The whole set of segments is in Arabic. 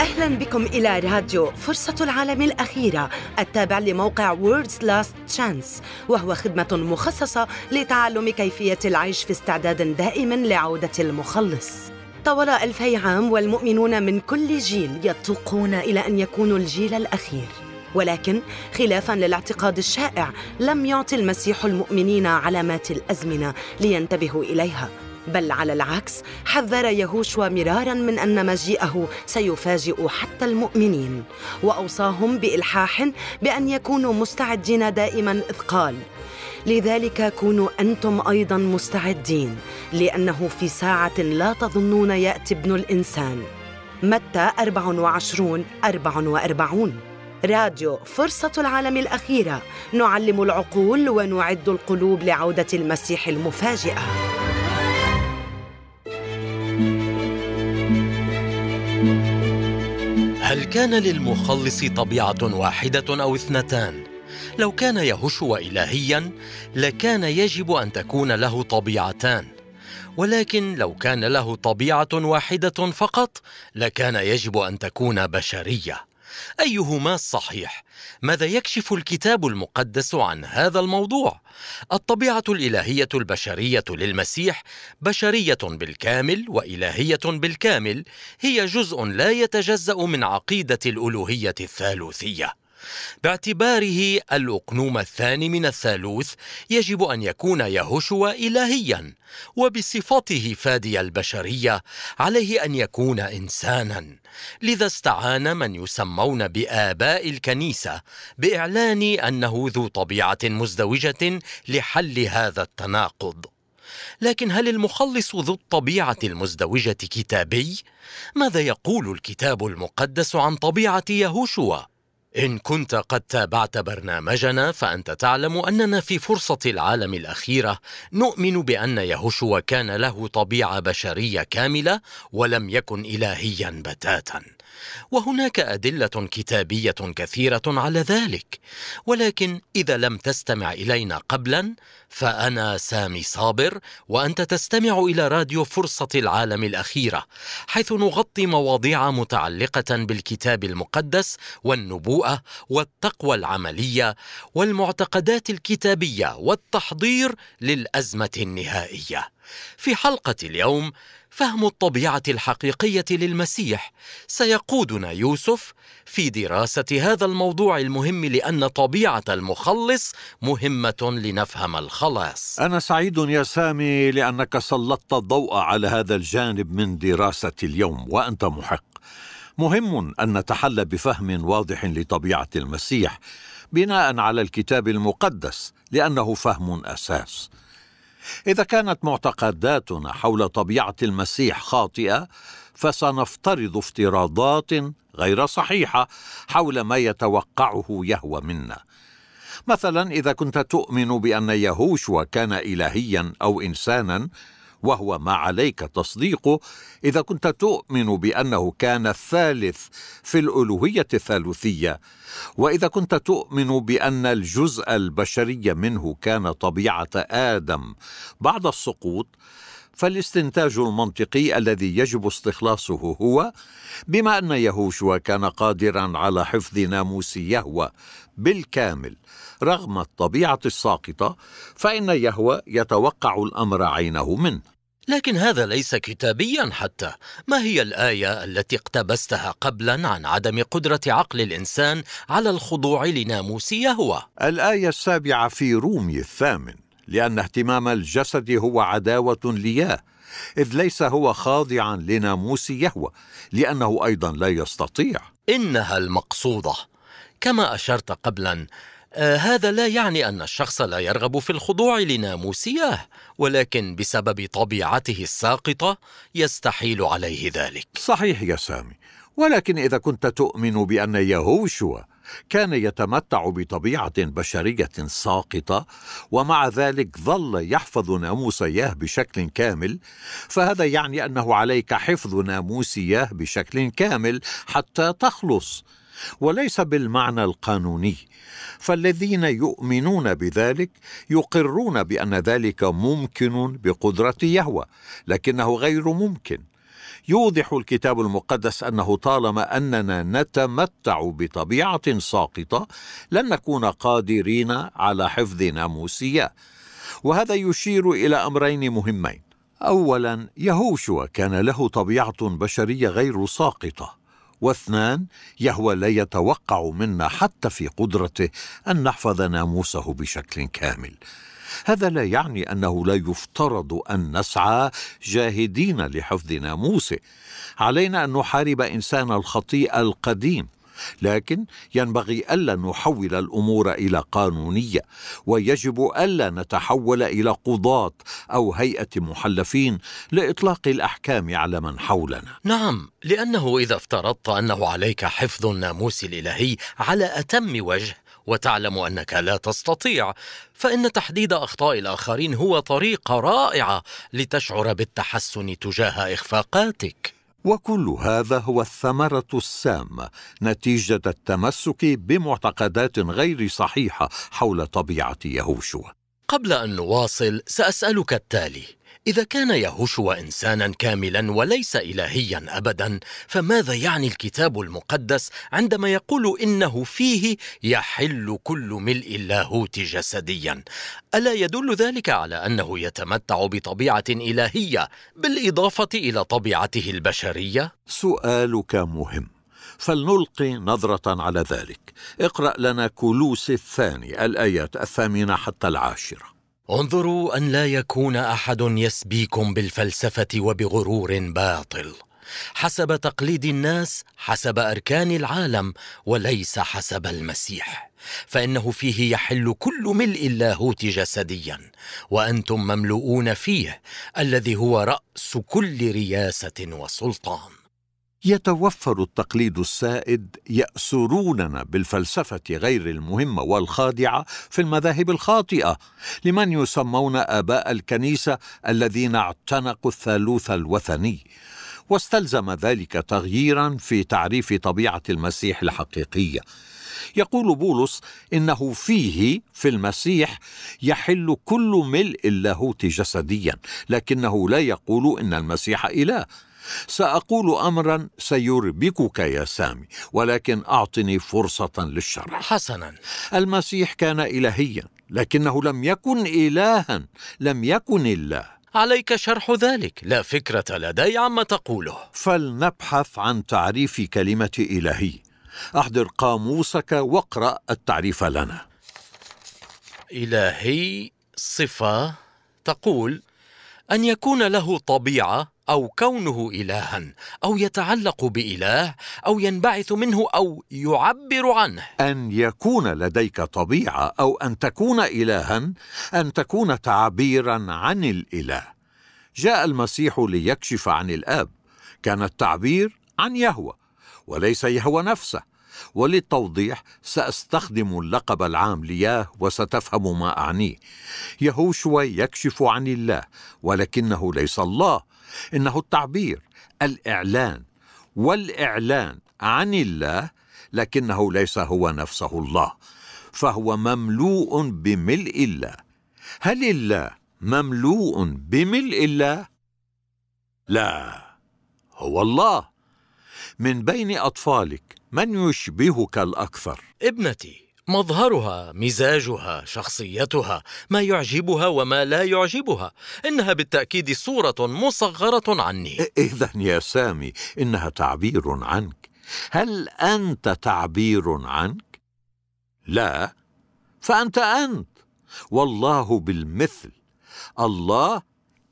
أهلا بكم إلى راديو فرصة العالم الأخيرة التابع لموقع World's Last Chance وهو خدمة مخصصة لتعلم كيفية العيش في استعداد دائم لعودة المخلص طوال ألفي عام والمؤمنون من كل جيل يتوقون إلى أن يكونوا الجيل الأخير ولكن خلافا للاعتقاد الشائع لم يعطي المسيح المؤمنين علامات الازمنه لينتبهوا اليها بل على العكس حذر يهوشوا مرارا من ان مجيئه سيفاجئ حتى المؤمنين واوصاهم بالحاح بان يكونوا مستعدين دائما اذ قال لذلك كونوا انتم ايضا مستعدين لانه في ساعه لا تظنون ياتي ابن الانسان متى 24 44 راديو فرصة العالم الأخيرة نعلم العقول ونعد القلوب لعودة المسيح المفاجئة هل كان للمخلص طبيعة واحدة أو اثنتان؟ لو كان يهوشوا إلهيا لكان يجب أن تكون له طبيعتان ولكن لو كان له طبيعة واحدة فقط لكان يجب أن تكون بشرية ايهما الصحيح ماذا يكشف الكتاب المقدس عن هذا الموضوع الطبيعه الالهيه البشريه للمسيح بشريه بالكامل والهيه بالكامل هي جزء لا يتجزا من عقيده الالوهيه الثالوثيه باعتباره الأقنوم الثاني من الثالوث يجب أن يكون يهوشوا إلهيا وبصفته فادي البشرية عليه أن يكون إنسانا لذا استعان من يسمون بآباء الكنيسة بإعلان أنه ذو طبيعة مزدوجة لحل هذا التناقض لكن هل المخلص ذو الطبيعة المزدوجة كتابي؟ ماذا يقول الكتاب المقدس عن طبيعة يهوشوا؟ إن كنت قد تابعت برنامجنا فأنت تعلم أننا في فرصة العالم الأخيرة نؤمن بأن يهوشوا كان له طبيعة بشرية كاملة ولم يكن إلهيا بتاتا وهناك أدلة كتابية كثيرة على ذلك ولكن إذا لم تستمع إلينا قبلا فأنا سامي صابر وأنت تستمع إلى راديو فرصة العالم الأخيرة حيث نغطي مواضيع متعلقة بالكتاب المقدس والنبوءة والتقوى العملية والمعتقدات الكتابية والتحضير للأزمة النهائية في حلقة اليوم فهم الطبيعه الحقيقيه للمسيح سيقودنا يوسف في دراسه هذا الموضوع المهم لان طبيعه المخلص مهمه لنفهم الخلاص انا سعيد يا سامي لانك سلطت الضوء على هذا الجانب من دراسه اليوم وانت محق مهم ان نتحلى بفهم واضح لطبيعه المسيح بناء على الكتاب المقدس لانه فهم اساس اذا كانت معتقداتنا حول طبيعه المسيح خاطئه فسنفترض افتراضات غير صحيحه حول ما يتوقعه يهوى منا مثلا اذا كنت تؤمن بان يهوشوا كان الهيا او انسانا وهو ما عليك تصديقه اذا كنت تؤمن بانه كان الثالث في الالوهيه الثالوثيه واذا كنت تؤمن بان الجزء البشري منه كان طبيعه ادم بعد السقوط فالاستنتاج المنطقي الذي يجب استخلاصه هو بما ان يهوشوا كان قادرا على حفظ ناموس يهوى بالكامل رغم الطبيعه الساقطه فان يهوى يتوقع الامر عينه منه لكن هذا ليس كتابيا حتى ما هي الايه التي اقتبستها قبلا عن عدم قدره عقل الانسان على الخضوع لناموس يهوى الايه السابعه في رومي الثامن لأن اهتمام الجسد هو عداوة لياه إذ ليس هو خاضعا لناموس يهوى لأنه أيضا لا يستطيع إنها المقصودة كما أشرت قبلا آه هذا لا يعني أن الشخص لا يرغب في الخضوع لناموس ياه ولكن بسبب طبيعته الساقطة يستحيل عليه ذلك صحيح يا سامي ولكن إذا كنت تؤمن بأن يهوشوا كان يتمتع بطبيعه بشريه ساقطه ومع ذلك ظل يحفظ ناموس ياه بشكل كامل فهذا يعني انه عليك حفظ ناموس ياه بشكل كامل حتى تخلص وليس بالمعنى القانوني فالذين يؤمنون بذلك يقرون بان ذلك ممكن بقدره يهوى لكنه غير ممكن يوضح الكتاب المقدس انه طالما اننا نتمتع بطبيعه ساقطه لن نكون قادرين على حفظ ناموسيه وهذا يشير الى امرين مهمين اولا يهوشوا كان له طبيعه بشريه غير ساقطه واثنان يهوى لا يتوقع منا حتى في قدرته ان نحفظ ناموسه بشكل كامل هذا لا يعني انه لا يفترض ان نسعى جاهدين لحفظ ناموسه علينا ان نحارب انسان الخطيئه القديم لكن ينبغي الا نحول الامور الى قانونيه ويجب الا نتحول الى قضاه او هيئه محلفين لاطلاق الاحكام على من حولنا نعم لانه اذا افترضت انه عليك حفظ الناموس الالهي على اتم وجه وتعلم انك لا تستطيع فان تحديد اخطاء الاخرين هو طريقه رائعه لتشعر بالتحسن تجاه اخفاقاتك وكل هذا هو الثمره السامه نتيجه التمسك بمعتقدات غير صحيحه حول طبيعه يهوشوا قبل ان نواصل ساسالك التالي إذا كان يهوشوا إنسانا كاملا وليس إلهيا أبدا فماذا يعني الكتاب المقدس عندما يقول إنه فيه يحل كل ملء اللاهوت جسديا ألا يدل ذلك على أنه يتمتع بطبيعة إلهية بالإضافة إلى طبيعته البشرية؟ سؤالك مهم فلنلقي نظرة على ذلك اقرأ لنا كلوس الثاني الآيات الثامنة حتى العاشرة انظروا ان لا يكون احد يسبيكم بالفلسفه وبغرور باطل حسب تقليد الناس حسب اركان العالم وليس حسب المسيح فانه فيه يحل كل ملء اللاهوت جسديا وانتم مملوءون فيه الذي هو راس كل رياسه وسلطان يتوفر التقليد السائد ياسروننا بالفلسفه غير المهمه والخادعه في المذاهب الخاطئه لمن يسمون اباء الكنيسه الذين اعتنقوا الثالوث الوثني واستلزم ذلك تغييرا في تعريف طبيعه المسيح الحقيقيه يقول بولس انه فيه في المسيح يحل كل ملء اللاهوت جسديا لكنه لا يقول ان المسيح اله سأقول أمرا سيربكك يا سامي ولكن أعطني فرصة للشرح حسنا المسيح كان إلهيا لكنه لم يكن إلها لم يكن الله عليك شرح ذلك لا فكرة لدي عما تقوله فلنبحث عن تعريف كلمة إلهي أحضر قاموسك واقرأ التعريف لنا إلهي صفة تقول أن يكون له طبيعة او كونه الها او يتعلق باله او ينبعث منه او يعبر عنه ان يكون لديك طبيعه او ان تكون الها ان تكون تعبيرا عن الاله جاء المسيح ليكشف عن الاب كان التعبير عن يهوى وليس يهوى نفسه وللتوضيح ساستخدم اللقب العام لياه وستفهم ما اعنيه يهوشوى يكشف عن الله ولكنه ليس الله انه التعبير الاعلان والاعلان عن الله لكنه ليس هو نفسه الله فهو مملوء بملء الله هل الله مملوء بملء الله لا هو الله من بين اطفالك من يشبهك الاكثر ابنتي مظهرها مزاجها شخصيتها ما يعجبها وما لا يعجبها انها بالتاكيد صوره مصغره عني اذا يا سامي انها تعبير عنك هل انت تعبير عنك لا فانت انت والله بالمثل الله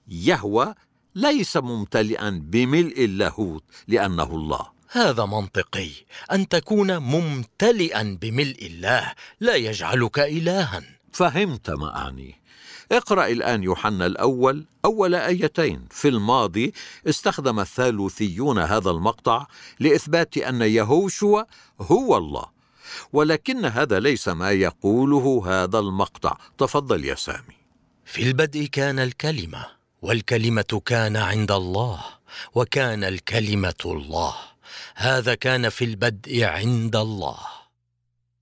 يهوى ليس ممتلئا بملء اللاهوت لانه الله هذا منطقي ان تكون ممتلئا بملء الله لا يجعلك الها فهمت ما اعني اقرا الان يوحنا الاول اول ايتين في الماضي استخدم الثالوثيون هذا المقطع لاثبات ان يهوشوا هو الله ولكن هذا ليس ما يقوله هذا المقطع تفضل يا سامي في البدء كان الكلمه والكلمه كان عند الله وكان الكلمه الله هذا كان في البدء عند الله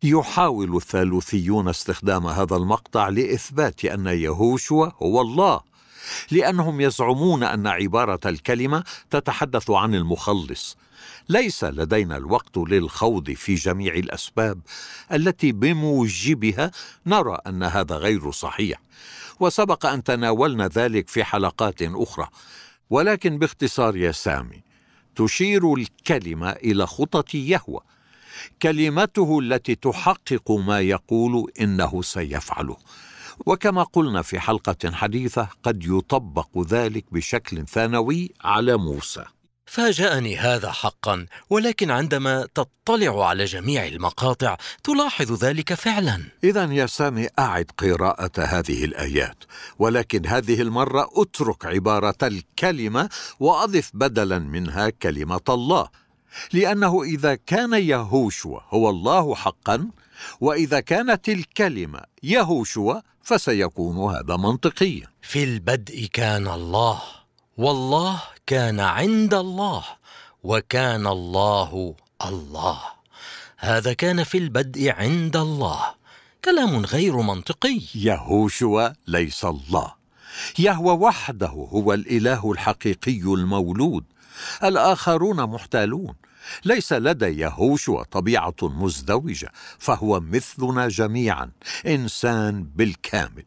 يحاول الثالوثيون استخدام هذا المقطع لاثبات ان يهوشوا هو الله لانهم يزعمون ان عباره الكلمه تتحدث عن المخلص ليس لدينا الوقت للخوض في جميع الاسباب التي بموجبها نرى ان هذا غير صحيح وسبق ان تناولنا ذلك في حلقات اخرى ولكن باختصار يا سامي تشير الكلمه الى خطط يهوى كلمته التي تحقق ما يقول انه سيفعله وكما قلنا في حلقه حديثه قد يطبق ذلك بشكل ثانوي على موسى فاجأني هذا حقا ولكن عندما تطلع على جميع المقاطع تلاحظ ذلك فعلا إذا يا سامي أعد قراءة هذه الآيات ولكن هذه المرة أترك عبارة الكلمة وأضف بدلا منها كلمة الله لأنه إذا كان يهوشوا هو الله حقا وإذا كانت الكلمة يهوشوا فسيكون هذا منطقيا في البدء كان الله والله كان عند الله وكان الله الله هذا كان في البدء عند الله كلام غير منطقي يهوشوا ليس الله يهوى وحده هو الاله الحقيقي المولود الاخرون محتالون ليس لدى يهوشوا طبيعه مزدوجه فهو مثلنا جميعا انسان بالكامل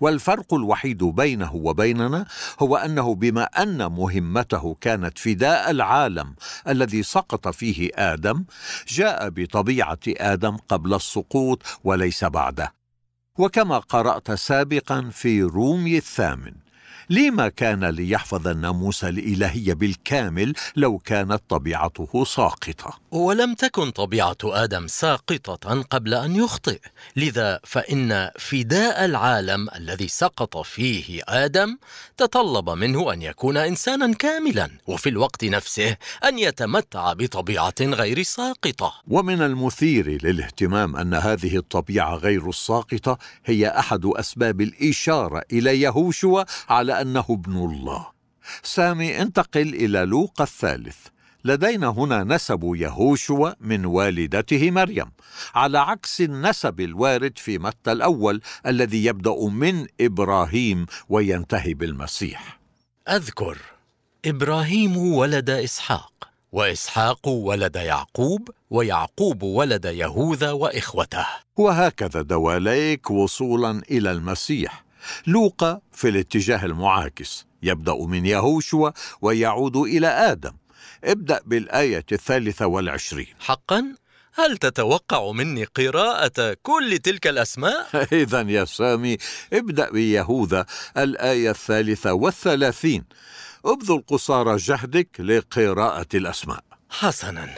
والفرق الوحيد بينه وبيننا هو انه بما ان مهمته كانت فداء العالم الذي سقط فيه ادم جاء بطبيعه ادم قبل السقوط وليس بعده وكما قرات سابقا في رومي الثامن لما كان ليحفظ الناموس الالهي بالكامل لو كانت طبيعته ساقطه ولم تكن طبيعه ادم ساقطه قبل ان يخطئ لذا فان فداء العالم الذي سقط فيه ادم تطلب منه ان يكون انسانا كاملا وفي الوقت نفسه ان يتمتع بطبيعه غير ساقطه ومن المثير للاهتمام ان هذه الطبيعه غير الساقطه هي احد اسباب الاشاره الى يهوشوا على أنه ابن الله سامي انتقل إلى لوقا الثالث لدينا هنا نسب يهوشوا من والدته مريم على عكس النسب الوارد في متى الأول الذي يبدأ من إبراهيم وينتهي بالمسيح أذكر إبراهيم ولد إسحاق وإسحاق ولد يعقوب ويعقوب ولد يهوذا وإخوته وهكذا دواليك وصولا إلى المسيح لوقا في الاتجاه المعاكس يبدأ من يهوشوا ويعود إلى آدم ابدأ بالآية الثالثة والعشرين حقا؟ هل تتوقع مني قراءة كل تلك الأسماء؟ إذا يا سامي ابدأ بيهوذا الآية الثالثة والثلاثين ابذل قصارى جهدك لقراءة الأسماء حسناً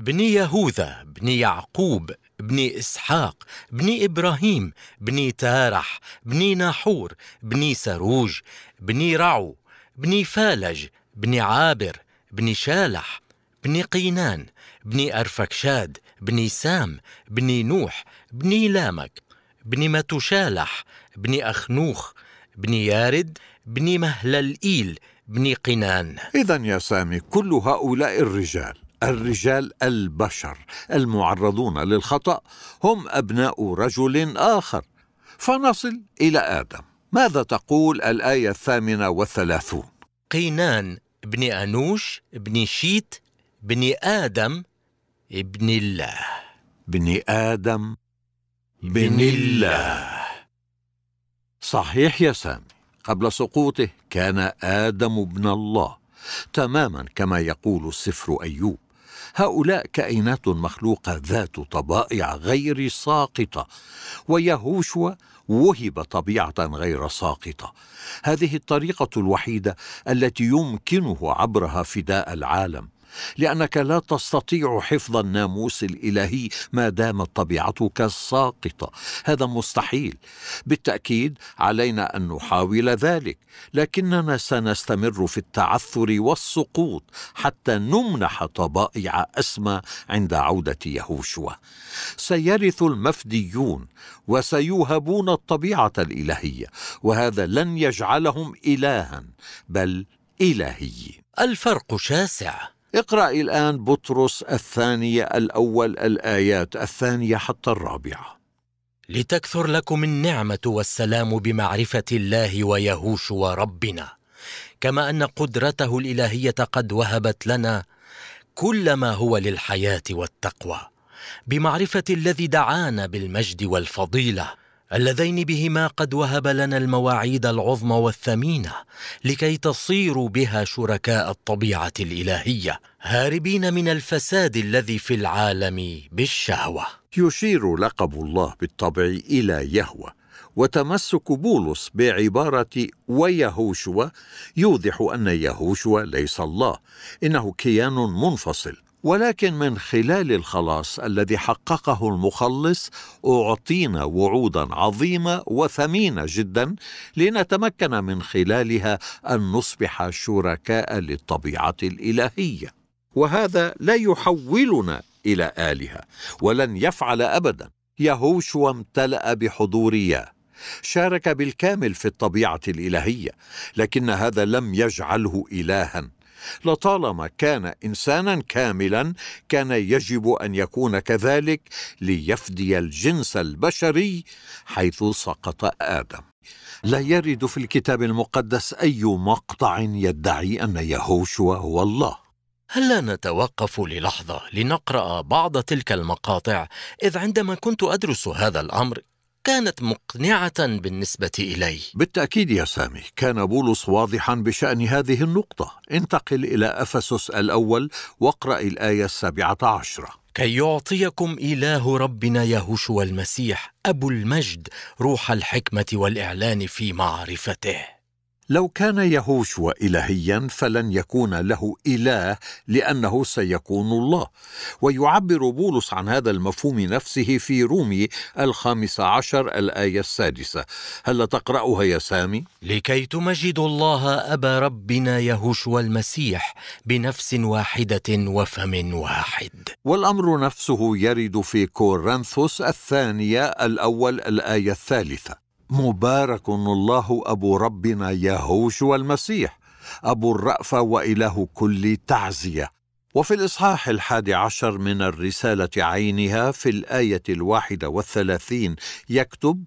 بن يهوذا بن يعقوب بن إسحاق بن إبراهيم بن تارح بن ناحور بن سروج بن رعو بن فالج بن عابر بن شالح بن قينان بن أرفكشاد بن سام بن نوح بن لامك بن متشالح بن أخنوخ بن يارد بن مهللئيل بن قنان إذا يا سامي كل هؤلاء الرجال الرجال البشر المعرضون للخطأ هم أبناء رجل آخر فنصل إلى آدم ماذا تقول الآية الثامنة والثلاثون؟ قينان بن أنوش بن شيت ابن آدم ابن الله ابن آدم ابن الله صحيح يا سامي قبل سقوطه كان آدم ابن الله تماما كما يقول السفر أيوب هؤلاء كائنات مخلوقه ذات طبائع غير ساقطه ويهوشوا وهب طبيعه غير ساقطه هذه الطريقه الوحيده التي يمكنه عبرها فداء العالم لانك لا تستطيع حفظ الناموس الالهي ما دامت طبيعتك ساقطه هذا مستحيل بالتاكيد علينا ان نحاول ذلك لكننا سنستمر في التعثر والسقوط حتى نمنح طبائع اسمى عند عوده يهوشوا سيرث المفديون وسيوهبون الطبيعه الالهيه وهذا لن يجعلهم الها بل الهيين الفرق شاسع اقرأ الآن بطرس الثانية الأول الآيات الثانية حتى الرابعة لتكثر لكم النعمة والسلام بمعرفة الله ويهوشوا ربنا كما أن قدرته الإلهية قد وهبت لنا كل ما هو للحياة والتقوى بمعرفة الذي دعانا بالمجد والفضيلة اللذين بهما قد وهب لنا المواعيد العظمى والثمينه لكي تصيروا بها شركاء الطبيعه الالهيه هاربين من الفساد الذي في العالم بالشهوه يشير لقب الله بالطبع الى يهوه وتمسك بولس بعبارة ويهوشوا يوضح أن يهوشوا ليس الله إنه كيان منفصل ولكن من خلال الخلاص الذي حققه المخلص اعطينا وعودا عظيمه وثمينه جدا لنتمكن من خلالها ان نصبح شركاء للطبيعه الالهيه وهذا لا يحولنا الى الهه ولن يفعل ابدا يهوشوا امتلا بحضورياه شارك بالكامل في الطبيعه الالهيه لكن هذا لم يجعله الها لطالما كان انسانا كاملا كان يجب ان يكون كذلك ليفدي الجنس البشري حيث سقط ادم لا يرد في الكتاب المقدس اي مقطع يدعي ان يهوشوا هو الله هلا نتوقف للحظة لنقرأ بعض تلك المقاطع إذ عندما كنت أدرس هذا الأمر كانت مقنعة بالنسبة إلي بالتأكيد يا سامي كان بولس واضحا بشأن هذه النقطة انتقل إلى أفسس الأول واقرأ الآية السابعة عشرة كي يعطيكم إله ربنا يهوشو المسيح أبو المجد روح الحكمة والإعلان في معرفته لو كان يهوشوا الهيا فلن يكون له اله لانه سيكون الله ويعبر بولس عن هذا المفهوم نفسه في رومي الخامس عشر الايه السادسه هل تقراها يا سامي لكي تمجد الله ابا ربنا يهوشوا المسيح بنفس واحده وفم واحد والامر نفسه يرد في كورنثوس الثانيه الاول الايه الثالثه مبارك الله ابو ربنا يهوش المسيح ابو الرأفة واله كل تعزيه وفي الإصحاح الحادي عشر من الرسالة عينها في الآية الواحدة والثلاثين يكتب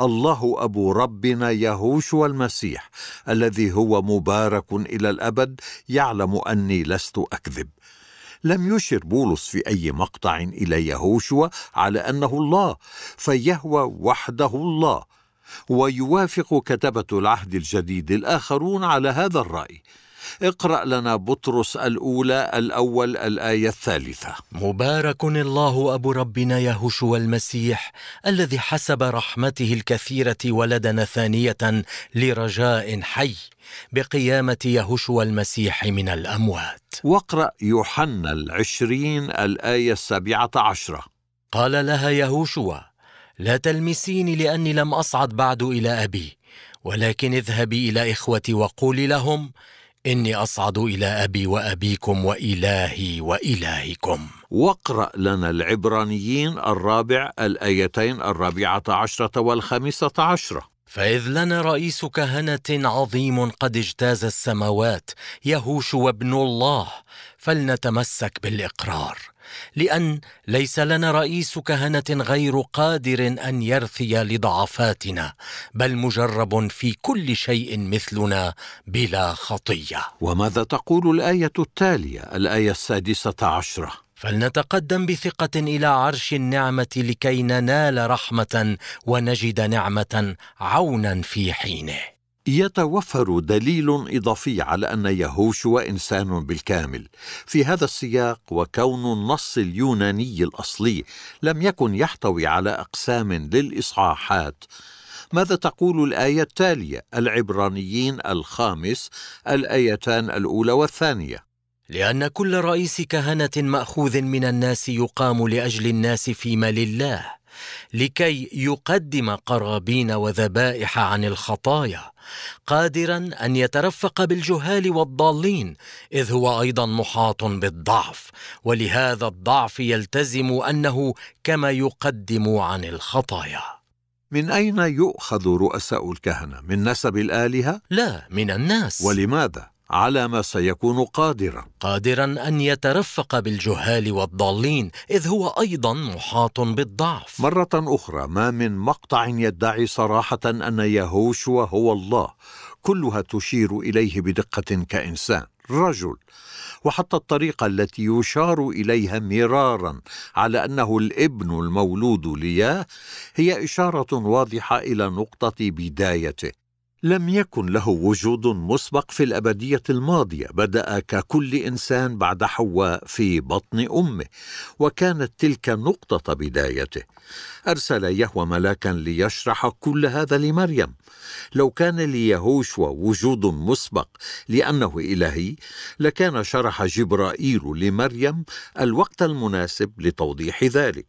الله أبو ربنا يهوش المسيح الذي هو مبارك إلى الأبد يعلم أني لست أكذب لم يشر بولس في أي مقطع إلى يهوشوا على أنه الله فيهوى وحده الله ويوافق كتبة العهد الجديد الآخرون على هذا الرأي اقرأ لنا بطرس الأولى الأول الآية الثالثة مبارك الله أبو ربنا يهوشو المسيح الذي حسب رحمته الكثيرة ولدنا ثانية لرجاء حي بقيامة يهوشو المسيح من الأموات واقرأ يوحنا العشرين الآية السابعة عشرة قال لها يهوشوا لا تلمسيني لاني لم اصعد بعد الى ابي ولكن اذهبي الى اخوتي وقولي لهم اني اصعد الى ابي وابيكم والهي والهكم واقرا لنا العبرانيين الرابع الايتين الرابعه عشره والخامسه عشره فإذ لنا رئيس كهنة عظيم قد اجتاز السماوات يهوش وابن الله فلنتمسك بالإقرار لان ليس لنا رئيس كهنه غير قادر ان يرثي لضعفاتنا بل مجرب في كل شيء مثلنا بلا خطيه وماذا تقول الايه التاليه الايه السادسه عشره فلنتقدم بثقة إلى عرش النعمة لكي ننال رحمة ونجد نعمة عونا في حينه. يتوفر دليل اضافي على ان يهوشوا انسان بالكامل في هذا السياق وكون النص اليوناني الاصلي لم يكن يحتوي على اقسام للاصحاحات ماذا تقول الايه التاليه العبرانيين الخامس الايتان الاولى والثانيه لان كل رئيس كهنه ماخوذ من الناس يقام لاجل الناس فيما لله لكي يقدم قرابين وذبائح عن الخطايا قادرا ان يترفق بالجهال والضالين اذ هو ايضا محاط بالضعف ولهذا الضعف يلتزم انه كما يقدم عن الخطايا من اين يؤخذ رؤساء الكهنه من نسب الالهه لا من الناس ولماذا على ما سيكون قادرا قادرا ان يترفق بالجهال والضالين اذ هو ايضا محاط بالضعف مره اخرى ما من مقطع يدعي صراحه ان يهوشوا هو الله كلها تشير اليه بدقه كانسان رجل وحتى الطريقه التي يشار اليها مرارا على انه الابن المولود لياه هي اشاره واضحه الى نقطه بدايته لم يكن له وجود مسبق في الابديه الماضيه بدا ككل انسان بعد حواء في بطن امه وكانت تلك نقطه بدايته أرسل يهوى ملاكا ليشرح كل هذا لمريم لو كان ليهوشوى وجود مسبق لأنه إلهي لكان شرح جبرائيل لمريم الوقت المناسب لتوضيح ذلك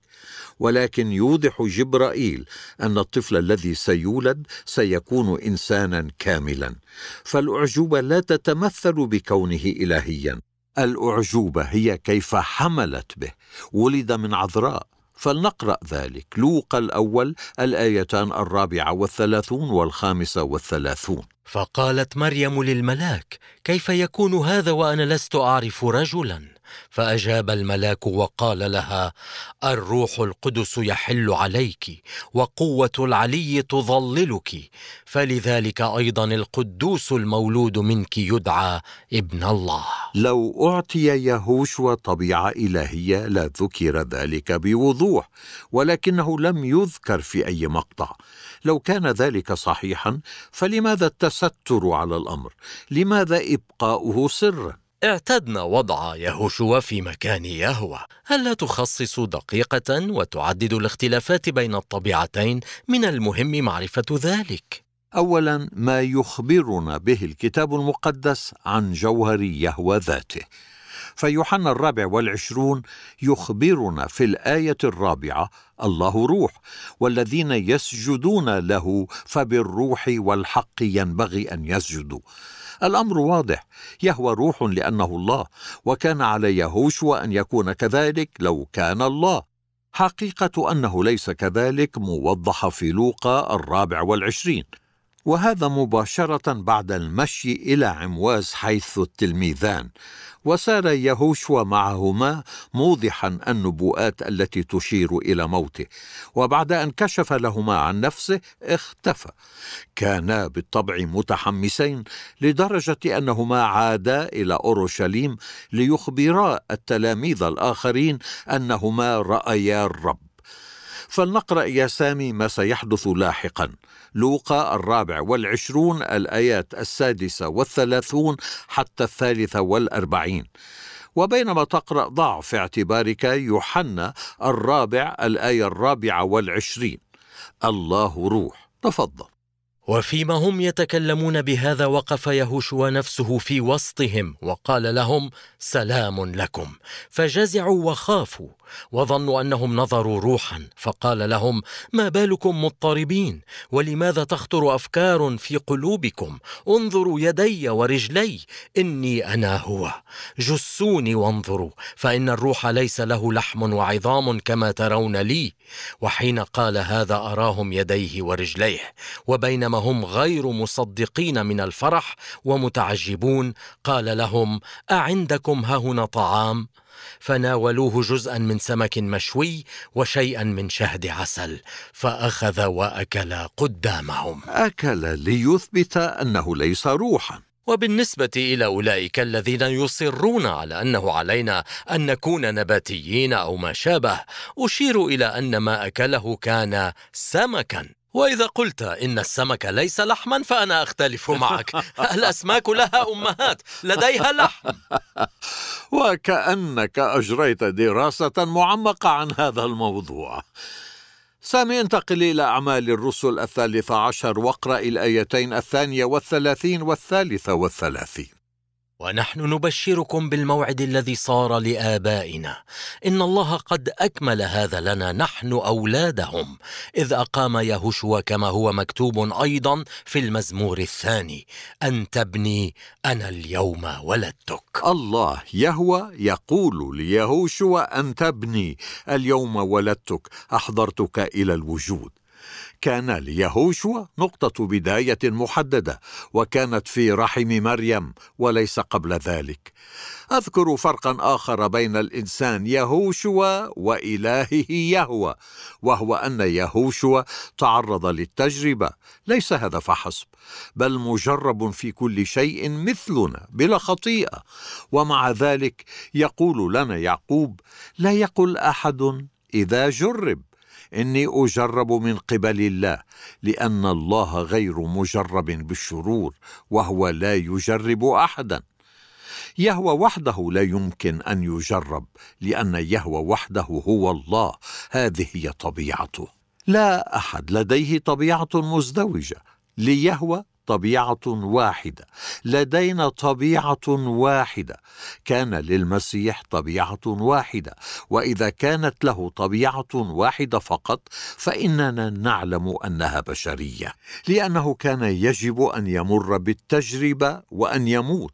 ولكن يوضح جبرائيل أن الطفل الذي سيولد سيكون إنسانا كاملا فالأعجوبة لا تتمثل بكونه إلهيا الأعجوبة هي كيف حملت به ولد من عذراء فلنقرأ ذلك لوقا الأول الآيتان الرابعة والثلاثون والخامسة والثلاثون فقالت مريم للملاك كيف يكون هذا وأنا لست أعرف رجلاً فاجاب الملاك وقال لها الروح القدس يحل عليك وقوه العلي تظللك فلذلك ايضا القدوس المولود منك يدعى ابن الله لو اعطي يهوش طبيعه الهيه لذكر ذلك بوضوح ولكنه لم يذكر في اي مقطع لو كان ذلك صحيحا فلماذا التستر على الامر لماذا ابقاؤه سرا اعتدنا وضع يهوشوا في مكان يهوى الا تخصص دقيقة وتعدد الاختلافات بين الطبيعتين من المهم معرفة ذلك أولا ما يخبرنا به الكتاب المقدس عن جوهر يهوى ذاته فيوحنا الرابع والعشرون يخبرنا في الآية الرابعة الله روح والذين يسجدون له فبالروح والحق ينبغي أن يسجدوا الأمر واضح يهوى روح لأنه الله وكان على يهوشوى أن يكون كذلك لو كان الله حقيقة أنه ليس كذلك موضحة في لوقا الرابع والعشرين وهذا مباشرة بعد المشي إلى عمواز حيث التلميذان وسار يهوشوا معهما موضحا النبوءات التي تشير الى موته وبعد ان كشف لهما عن نفسه اختفى كانا بالطبع متحمسين لدرجه انهما عادا الى اورشليم ليخبرا التلاميذ الاخرين انهما رايا الرب فلنقرأ يا سامي ما سيحدث لاحقا لوقا الرابع والعشرون الآيات السادسة والثلاثون حتى الثالثة والأربعين وبينما تقرأ ضع في اعتبارك يوحنا الرابع الآية الرابعة والعشرين الله روح تفضل وفيما هم يتكلمون بهذا وقف يهوشوا نفسه في وسطهم وقال لهم سلام لكم فجزعوا وخافوا وظنوا انهم نظروا روحا فقال لهم ما بالكم مضطربين ولماذا تخطر افكار في قلوبكم انظروا يدي ورجلي اني انا هو جسوني وانظروا فان الروح ليس له لحم وعظام كما ترون لي وحين قال هذا اراهم يديه ورجليه وبينما هم غير مصدقين من الفرح ومتعجبون قال لهم اعندكم ههنا طعام فناولوه جزءا من سمك مشوي وشيئا من شهد عسل فاخذ واكل قدامهم اكل ليثبت انه ليس روحا وبالنسبة إلى أولئك الذين يصرون على أنه علينا أن نكون نباتيين أو ما شابه، أشير إلى أن ما أكله كان سمكًا، وإذا قلت إن السمك ليس لحما فأنا أختلف معك الأسماك لها أمهات لديها لحم وكأنك أجريت دراسة معمقة عن هذا الموضوع سامي انتقل إلى أعمال الرسل الثالثة عشر واقرأ الآيتين الثانية والثلاثين والثالثة والثلاثين ونحن نبشركم بالموعد الذي صار لابائنا ان الله قد اكمل هذا لنا نحن اولادهم اذ اقام يهوشوا كما هو مكتوب ايضا في المزمور الثاني ان تبني انا اليوم ولدتك الله يهوى يقول ليهوشوا ان تبني اليوم ولدتك احضرتك الى الوجود كان ليهوشوا نقطة بداية محددة وكانت في رحم مريم وليس قبل ذلك أذكر فرقا آخر بين الإنسان يهوشوا وإلهه يهوى وهو أن يهوشوا تعرض للتجربة ليس هذا فحسب بل مجرب في كل شيء مثلنا بلا خطيئة ومع ذلك يقول لنا يعقوب لا يقل أحد إذا جرب اني اجرب من قبل الله لان الله غير مجرب بالشرور وهو لا يجرب احدا يهوى وحده لا يمكن ان يجرب لان يهوى وحده هو الله هذه هي طبيعته لا احد لديه طبيعه مزدوجه ليهوى طبيعه واحده لدينا طبيعه واحده كان للمسيح طبيعه واحده واذا كانت له طبيعه واحده فقط فاننا نعلم انها بشريه لانه كان يجب ان يمر بالتجربه وان يموت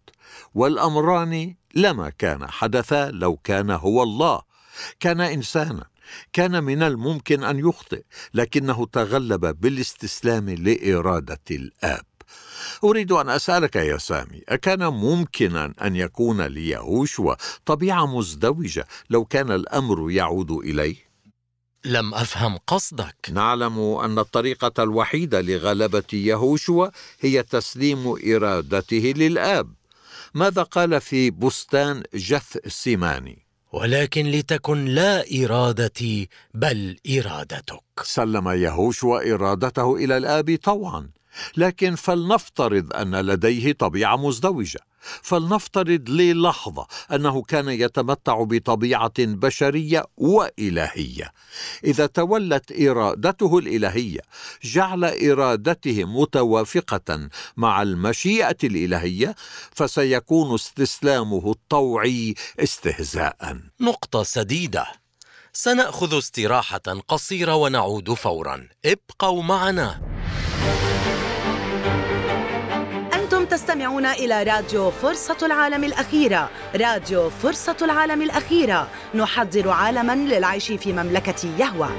والامران لما كان حدثا لو كان هو الله كان انسانا كان من الممكن ان يخطئ لكنه تغلب بالاستسلام لاراده الاب أريد أن أسألك يا سامي أكان ممكنا أن يكون ليهوشوا طبيعة مزدوجة لو كان الأمر يعود إليه؟ لم افهم قصدك نعلم ان الطريقه الوحيده لغلبه يهوشوا هي تسليم ارادته للاب ماذا قال في بستان جث سيماني ولكن لتكن لا ارادتي بل ارادتك سلم يهوشوا ارادته الى الاب طوعا لكن فلنفترض ان لديه طبيعه مزدوجه فلنفترض للحظه انه كان يتمتع بطبيعه بشريه والهيه اذا تولت ارادته الالهيه جعل ارادته متوافقه مع المشيئه الالهيه فسيكون استسلامه الطوعي استهزاء نقطه سديده سناخذ استراحه قصيره ونعود فورا ابقوا معنا تستمعون إلى راديو فرصة العالم الأخيرة راديو فرصة العالم الأخيرة نحضر عالما للعيش في مملكة يهوى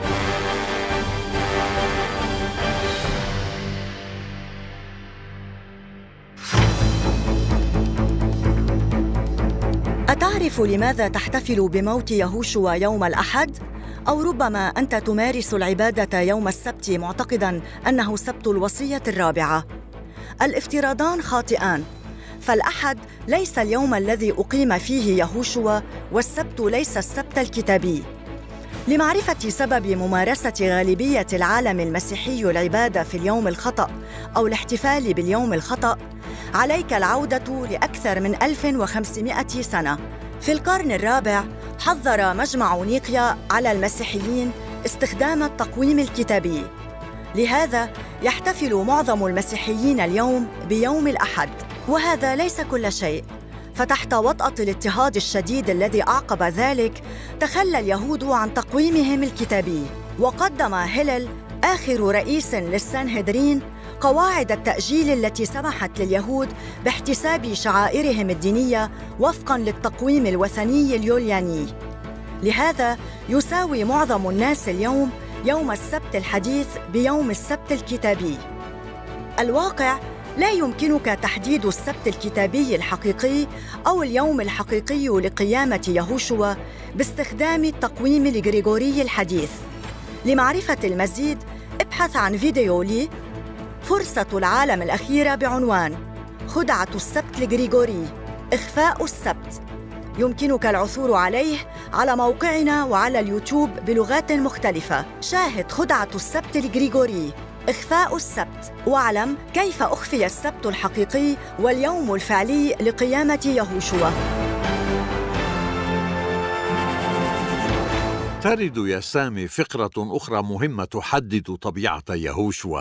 أتعرف لماذا تحتفل بموت يهوشوا يوم الأحد؟ أو ربما أنت تمارس العبادة يوم السبت معتقدا أنه سبت الوصية الرابعة الافتراضان خاطئان فالأحد ليس اليوم الذي أقيم فيه يهوشوا والسبت ليس السبت الكتابي لمعرفة سبب ممارسة غالبية العالم المسيحي العبادة في اليوم الخطأ أو الاحتفال باليوم الخطأ عليك العودة لأكثر من 1500 سنة في القرن الرابع حذر مجمع نيقيا على المسيحيين استخدام التقويم الكتابي لهذا يحتفل معظم المسيحيين اليوم بيوم الأحد وهذا ليس كل شيء فتحت وطأة الاضطهاد الشديد الذي أعقب ذلك تخلى اليهود عن تقويمهم الكتابي وقدم هيلل آخر رئيس للسنهدرين قواعد التأجيل التي سمحت لليهود باحتساب شعائرهم الدينية وفقاً للتقويم الوثني اليولياني لهذا يساوي معظم الناس اليوم يوم السبت الحديث بيوم السبت الكتابي الواقع لا يمكنك تحديد السبت الكتابي الحقيقي أو اليوم الحقيقي لقيامة يهوشوا باستخدام التقويم الجريجوري الحديث لمعرفة المزيد ابحث عن فيديو لي فرصة العالم الأخيرة بعنوان خدعة السبت الجريجوري إخفاء السبت يمكنك العثور عليه على موقعنا وعلى اليوتيوب بلغات مختلفة شاهد خدعة السبت الجريغوري إخفاء السبت واعلم كيف أخفي السبت الحقيقي واليوم الفعلي لقيامة يهوشوا ترد يا سامي فقرة أخرى مهمة تحدد طبيعة يهوشوا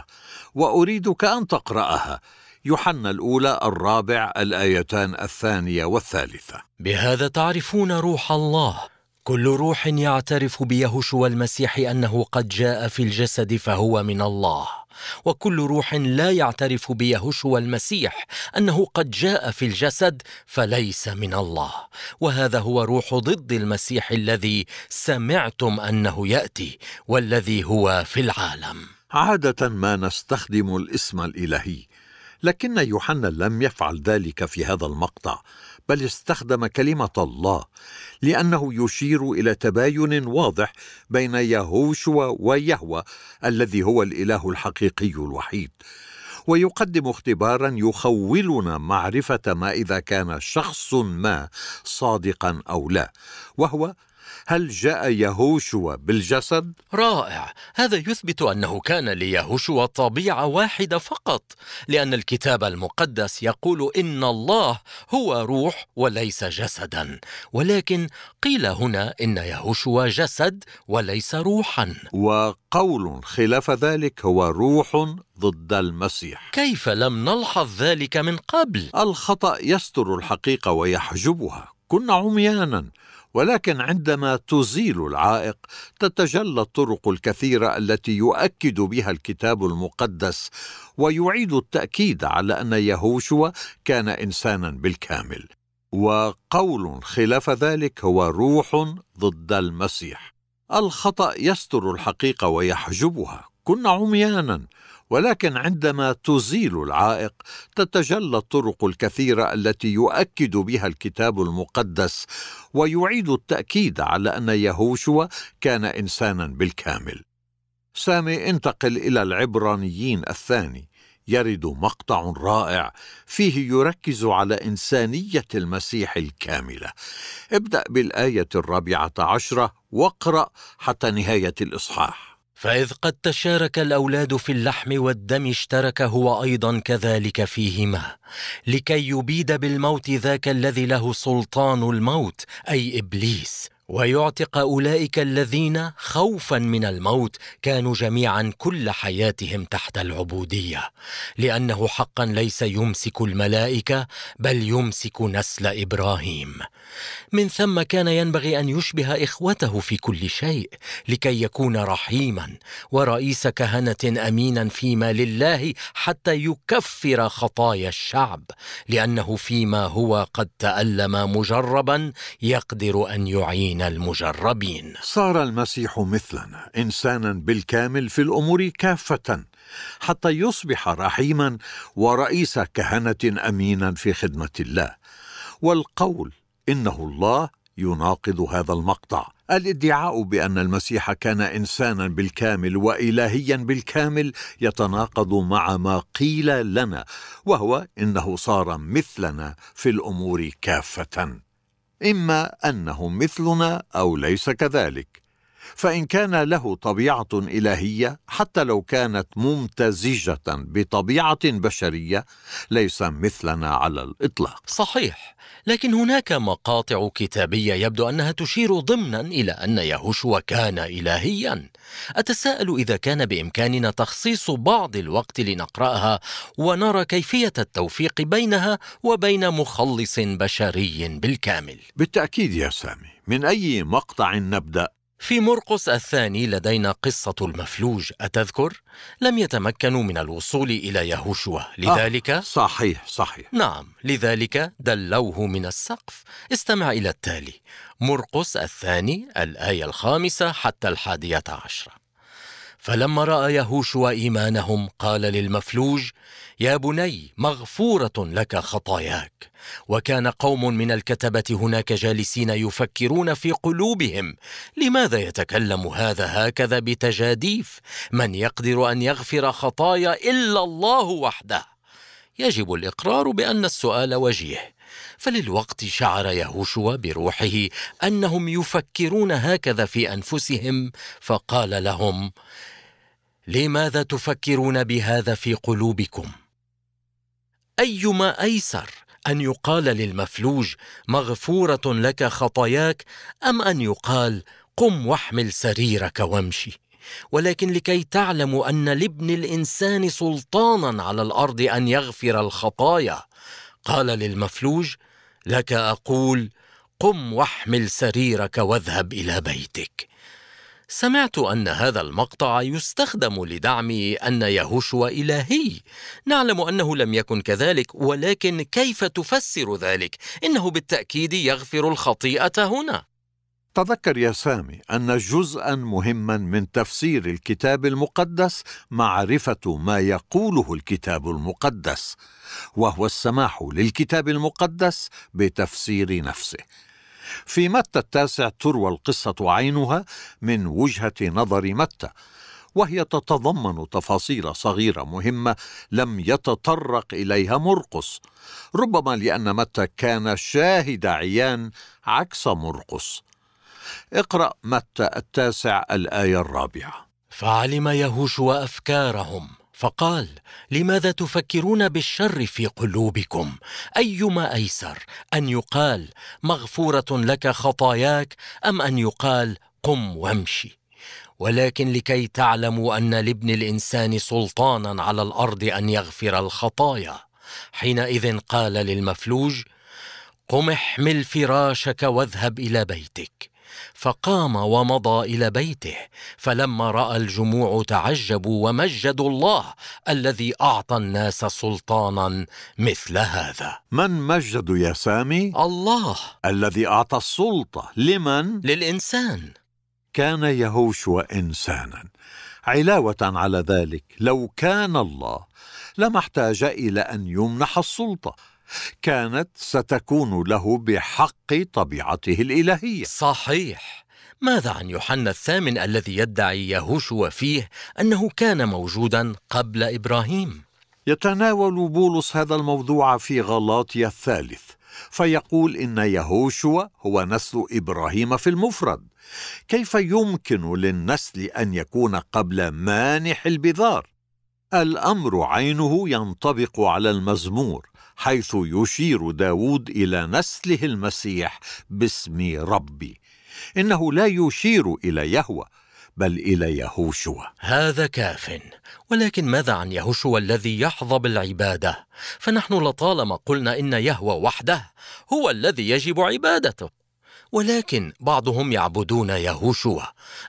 وأريدك أن تقرأها يوحنا الأولى الرابع الآيتان الثانية والثالثة بهذا تعرفون روح الله كل روح يعترف بيهوشوا المسيح أنه قد جاء في الجسد فهو من الله وكل روح لا يعترف بيهوشوا المسيح أنه قد جاء في الجسد فليس من الله وهذا هو روح ضد المسيح الذي سمعتم أنه يأتي والذي هو في العالم عادة ما نستخدم الاسم الإلهي لكن يوحنا لم يفعل ذلك في هذا المقطع بل استخدم كلمه الله لانه يشير الى تباين واضح بين يهوشوا ويهوى الذي هو الاله الحقيقي الوحيد ويقدم اختبارا يخولنا معرفه ما اذا كان شخص ما صادقا او لا وهو هل جاء يهوشوا بالجسد؟ رائع هذا يثبت أنه كان ليهوشوا طبيعة واحدة فقط لأن الكتاب المقدس يقول إن الله هو روح وليس جسدا ولكن قيل هنا إن يهوشوا جسد وليس روحا وقول خلاف ذلك هو روح ضد المسيح كيف لم نلحظ ذلك من قبل؟ الخطأ يستر الحقيقة ويحجبها كنا عميانا ولكن عندما تزيل العائق تتجلى الطرق الكثيره التي يؤكد بها الكتاب المقدس ويعيد التاكيد على ان يهوشوا كان انسانا بالكامل وقول خلاف ذلك هو روح ضد المسيح الخطا يستر الحقيقه ويحجبها كنا عميانا ولكن عندما تزيل العائق تتجلى الطرق الكثيره التي يؤكد بها الكتاب المقدس ويعيد التاكيد على ان يهوشوا كان انسانا بالكامل سامي انتقل الى العبرانيين الثاني يرد مقطع رائع فيه يركز على انسانيه المسيح الكامله ابدا بالايه الرابعه عشره واقرا حتى نهايه الاصحاح فاذ قد تشارك الاولاد في اللحم والدم اشترك هو ايضا كذلك فيهما لكي يبيد بالموت ذاك الذي له سلطان الموت اي ابليس ويعتق اولئك الذين خوفا من الموت كانوا جميعا كل حياتهم تحت العبوديه لانه حقا ليس يمسك الملائكه بل يمسك نسل ابراهيم من ثم كان ينبغي ان يشبه اخوته في كل شيء لكي يكون رحيما ورئيس كهنه امينا فيما لله حتى يكفر خطايا الشعب لانه فيما هو قد تالم مجربا يقدر ان يعين من المجربين صار المسيح مثلنا انسانا بالكامل في الامور كافه حتى يصبح رحيما ورئيس كهنه امينا في خدمه الله والقول انه الله يناقض هذا المقطع الادعاء بان المسيح كان انسانا بالكامل والهيا بالكامل يتناقض مع ما قيل لنا وهو انه صار مثلنا في الامور كافه إما أنهم مثلنا أو ليس كذلك فان كان له طبيعه الهيه حتى لو كانت ممتزجه بطبيعه بشريه ليس مثلنا على الاطلاق صحيح لكن هناك مقاطع كتابيه يبدو انها تشير ضمنا الى ان يهوشوا كان الهيا اتساءل اذا كان بامكاننا تخصيص بعض الوقت لنقراها ونرى كيفيه التوفيق بينها وبين مخلص بشري بالكامل بالتاكيد يا سامي من اي مقطع نبدا في مرقس الثاني لدينا قصة المفلوج أتذكر؟ لم يتمكنوا من الوصول إلى يهوشوى آه، لذلك آه صحيح صحيح نعم لذلك دلوه من السقف استمع إلى التالي مرقس الثاني الآية الخامسة حتى الحادية عشرة فلما رأى يهوشوى إيمانهم قال للمفلوج يا بني مغفوره لك خطاياك وكان قوم من الكتبه هناك جالسين يفكرون في قلوبهم لماذا يتكلم هذا هكذا بتجاديف من يقدر ان يغفر خطايا الا الله وحده يجب الاقرار بان السؤال وجيه فللوقت شعر يهوشوا بروحه انهم يفكرون هكذا في انفسهم فقال لهم لماذا تفكرون بهذا في قلوبكم ايما ايسر ان يقال للمفلوج مغفوره لك خطاياك ام ان يقال قم واحمل سريرك وامشي ولكن لكي تعلموا ان لابن الانسان سلطانا على الارض ان يغفر الخطايا قال للمفلوج لك اقول قم واحمل سريرك واذهب الى بيتك سمعت أن هذا المقطع يستخدم لدعم أن يهوشوا إلهي نعلم أنه لم يكن كذلك ولكن كيف تفسر ذلك؟ إنه بالتأكيد يغفر الخطيئة هنا تذكر يا سامي أن جزءا مهما من تفسير الكتاب المقدس معرفة ما يقوله الكتاب المقدس وهو السماح للكتاب المقدس بتفسير نفسه في متى التاسع تروى القصة عينها من وجهة نظر متى وهي تتضمن تفاصيل صغيرة مهمة لم يتطرق إليها مرقس ربما لأن متى كان شاهد عيان عكس مرقس اقرأ متى التاسع الآية الرابعة فعلم يهوش أفكارهم فقال لماذا تفكرون بالشر في قلوبكم ايما ايسر ان يقال مغفوره لك خطاياك ام ان يقال قم وامشي ولكن لكي تعلموا ان لابن الانسان سلطانا على الارض ان يغفر الخطايا حينئذ قال للمفلوج قم احمل فراشك واذهب الى بيتك فقام ومضى الى بيته فلما راى الجموع تعجبوا ومجدوا الله الذي اعطى الناس سلطانا مثل هذا من مجد يا سامي الله الذي اعطى السلطه لمن للانسان كان يهوش انسانا علاوه على ذلك لو كان الله لما احتاج الى ان يمنح السلطه كانت ستكون له بحق طبيعته الالهيه صحيح ماذا عن يوحنا الثامن الذي يدعي يهوشوا فيه انه كان موجودا قبل ابراهيم يتناول بولس هذا الموضوع في غلاطيا الثالث فيقول ان يهوشوا هو نسل ابراهيم في المفرد كيف يمكن للنسل ان يكون قبل مانح البذار الامر عينه ينطبق على المزمور حيث يشير داود إلى نسله المسيح باسم ربي إنه لا يشير إلى يهوى بل إلى يهوشوى هذا كاف ولكن ماذا عن يهوشوى الذي يحظى بالعبادة؟ فنحن لطالما قلنا إن يهوى وحده هو الذي يجب عبادته ولكن بعضهم يعبدون يهوشوا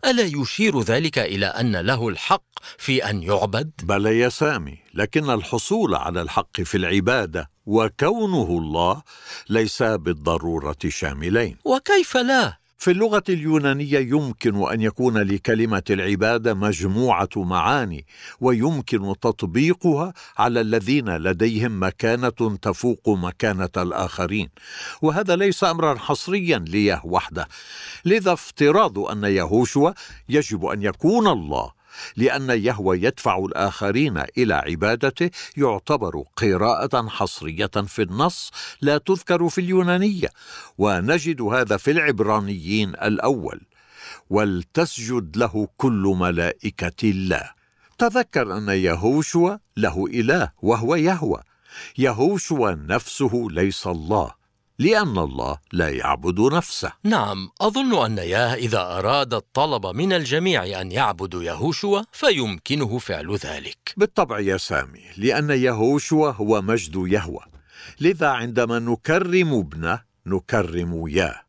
ألا يشير ذلك إلى أن له الحق في أن يعبد؟ بلى يا سامي لكن الحصول على الحق في العبادة وكونه الله ليس بالضرورة شاملين وكيف لا؟ في اللغه اليونانيه يمكن ان يكون لكلمه العباده مجموعه معاني ويمكن تطبيقها على الذين لديهم مكانه تفوق مكانه الاخرين وهذا ليس امرا حصريا ليه وحده لذا افتراض ان يهوشوا يجب ان يكون الله لأن يهوى يدفع الآخرين إلى عبادته يعتبر قراءة حصرية في النص لا تذكر في اليونانية ونجد هذا في العبرانيين الأول ولتسجد له كل ملائكة الله تذكر أن يهوشوا له إله وهو يهوى يهوشوا نفسه ليس الله لأن الله لا يعبد نفسه نعم أظن أن ياه إذا أراد الطلب من الجميع أن يعبدوا يهوشوا فيمكنه فعل ذلك بالطبع يا سامي لأن يهوشوا هو مجد يهوى لذا عندما نكرم ابنه نكرم ياه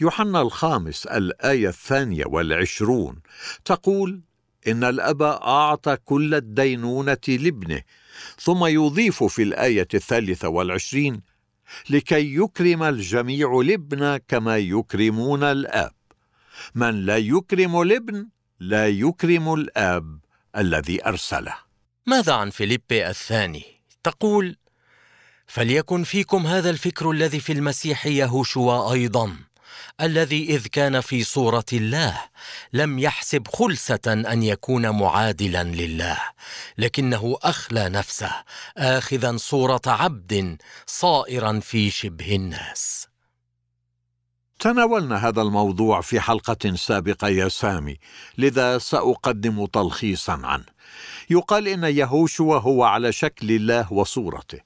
يوحنا الخامس الآية الثانية والعشرون تقول إن الأب أعطى كل الدينونة لابنه ثم يضيف في الآية الثالثة والعشرين لكي يكرم الجميع الابن كما يكرمون الاب من لا يكرم الابن لا يكرم الاب الذي ارسله ماذا عن فيليبي الثاني تقول فليكن فيكم هذا الفكر الذي في المسيح يهوشوا ايضا الذي اذ كان في صوره الله لم يحسب خلسه ان يكون معادلا لله لكنه اخلى نفسه اخذا صوره عبد صائرا في شبه الناس تناولنا هذا الموضوع في حلقه سابقه يا سامي لذا ساقدم تلخيصا عنه يقال ان يهوشوا هو على شكل الله وصورته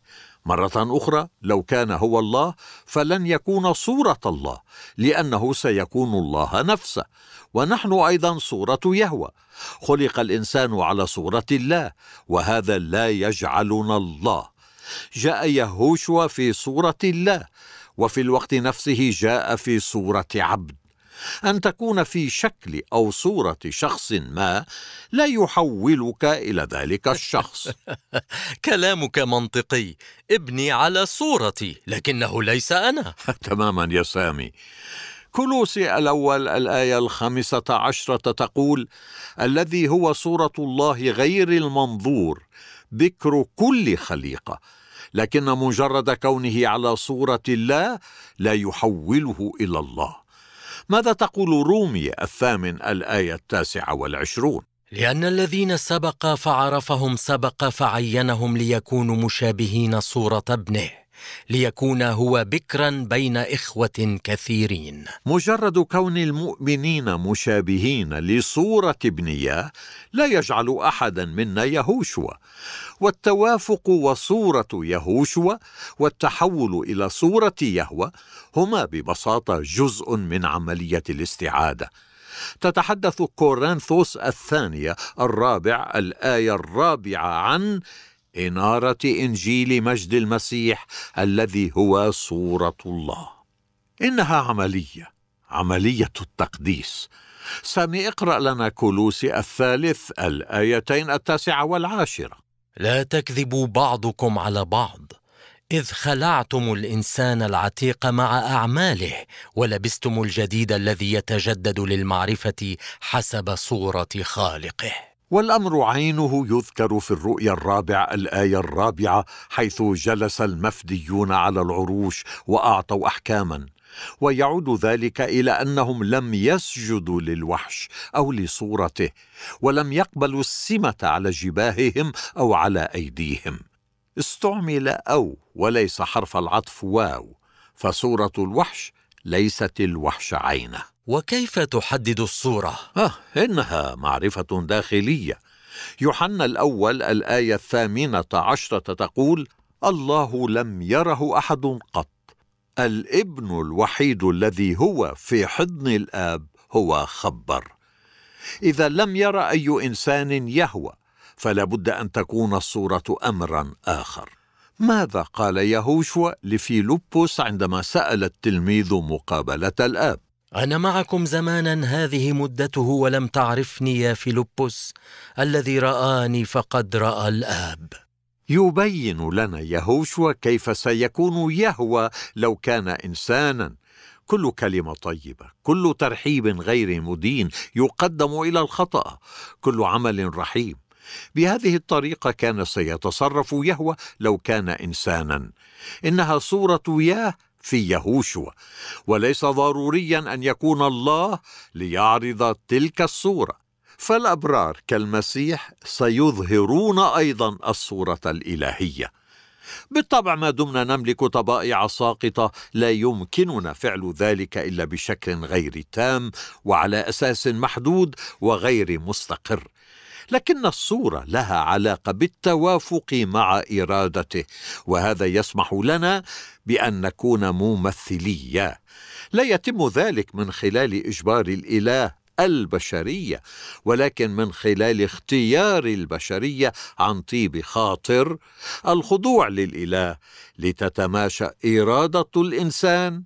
مره اخرى لو كان هو الله فلن يكون صوره الله لانه سيكون الله نفسه ونحن ايضا صوره يهوى خلق الانسان على صوره الله وهذا لا يجعلنا الله جاء يهوشوا في صوره الله وفي الوقت نفسه جاء في صوره عبد ان تكون في شكل او صوره شخص ما لا يحولك الى ذلك الشخص كلامك منطقي ابني على صورتي لكنه ليس انا تماما يا سامي كلوسي الأول الآية الخامسة عشرة تقول: الذي هو صورة الله غير المنظور ذكر كل خليقة، لكن مجرد كونه على صورة الله لا يحوله إلى الله، ماذا تقول رومي الثامن الآية التاسعة والعشرون؟ لأن الذين سبق فعرفهم سبق فعينهم ليكونوا مشابهين صورة ابنه ليكون هو بكرا بين اخوه كثيرين مجرد كون المؤمنين مشابهين لصوره ابنيه لا يجعل احدا منا يهوشوا والتوافق وصوره يهوشوا والتحول الى صوره يهوى هما ببساطه جزء من عمليه الاستعاده تتحدث كورنثوس الثانية الرابع الآية الرابعة عن اناره انجيل مجد المسيح الذي هو صوره الله انها عمليه عمليه التقديس سامي اقرا لنا كولوسي الثالث الايتين التاسعه والعاشره لا تكذبوا بعضكم على بعض إذ خلعتم الإنسان العتيق مع أعماله ولبستم الجديد الذي يتجدد للمعرفة حسب صورة خالقه. والامر عينه يذكر في الرؤيا الرابع الايه الرابعه حيث جلس المفديون على العروش واعطوا احكاما ويعود ذلك الى انهم لم يسجدوا للوحش او لصورته ولم يقبلوا السمه على جباههم او على ايديهم استعمل او وليس حرف العطف واو فصوره الوحش ليست الوحش عينه وكيف تحدد الصورة؟ آه إنها معرفة داخلية يوحنا الأول الآية الثامنة عشرة تقول الله لم يره أحد قط الابن الوحيد الذي هو في حضن الآب هو خبر إذا لم يرى أي إنسان يهوى فلا بد أن تكون الصورة أمرا آخر ماذا قال يهوشو لفيلبس عندما سأل التلميذ مقابلة الآب؟ أنا معكم زمانا هذه مدته ولم تعرفني يا فيلبس الذي رآني فقد رأى الآب. يبين لنا يهوشو كيف سيكون يهوى لو كان إنسانا. كل كلمة طيبة، كل ترحيب غير مدين يقدم إلى الخطأ، كل عمل رحيم بهذه الطريقه كان سيتصرف يهوى لو كان انسانا انها صوره ياه في يهوشوا وليس ضروريا ان يكون الله ليعرض تلك الصوره فالابرار كالمسيح سيظهرون ايضا الصوره الالهيه بالطبع ما دمنا نملك طبائع ساقطه لا يمكننا فعل ذلك الا بشكل غير تام وعلى اساس محدود وغير مستقر لكن الصوره لها علاقه بالتوافق مع ارادته وهذا يسمح لنا بان نكون ممثليه لا يتم ذلك من خلال اجبار الاله البشريه ولكن من خلال اختيار البشريه عن طيب خاطر الخضوع للاله لتتماشى اراده الانسان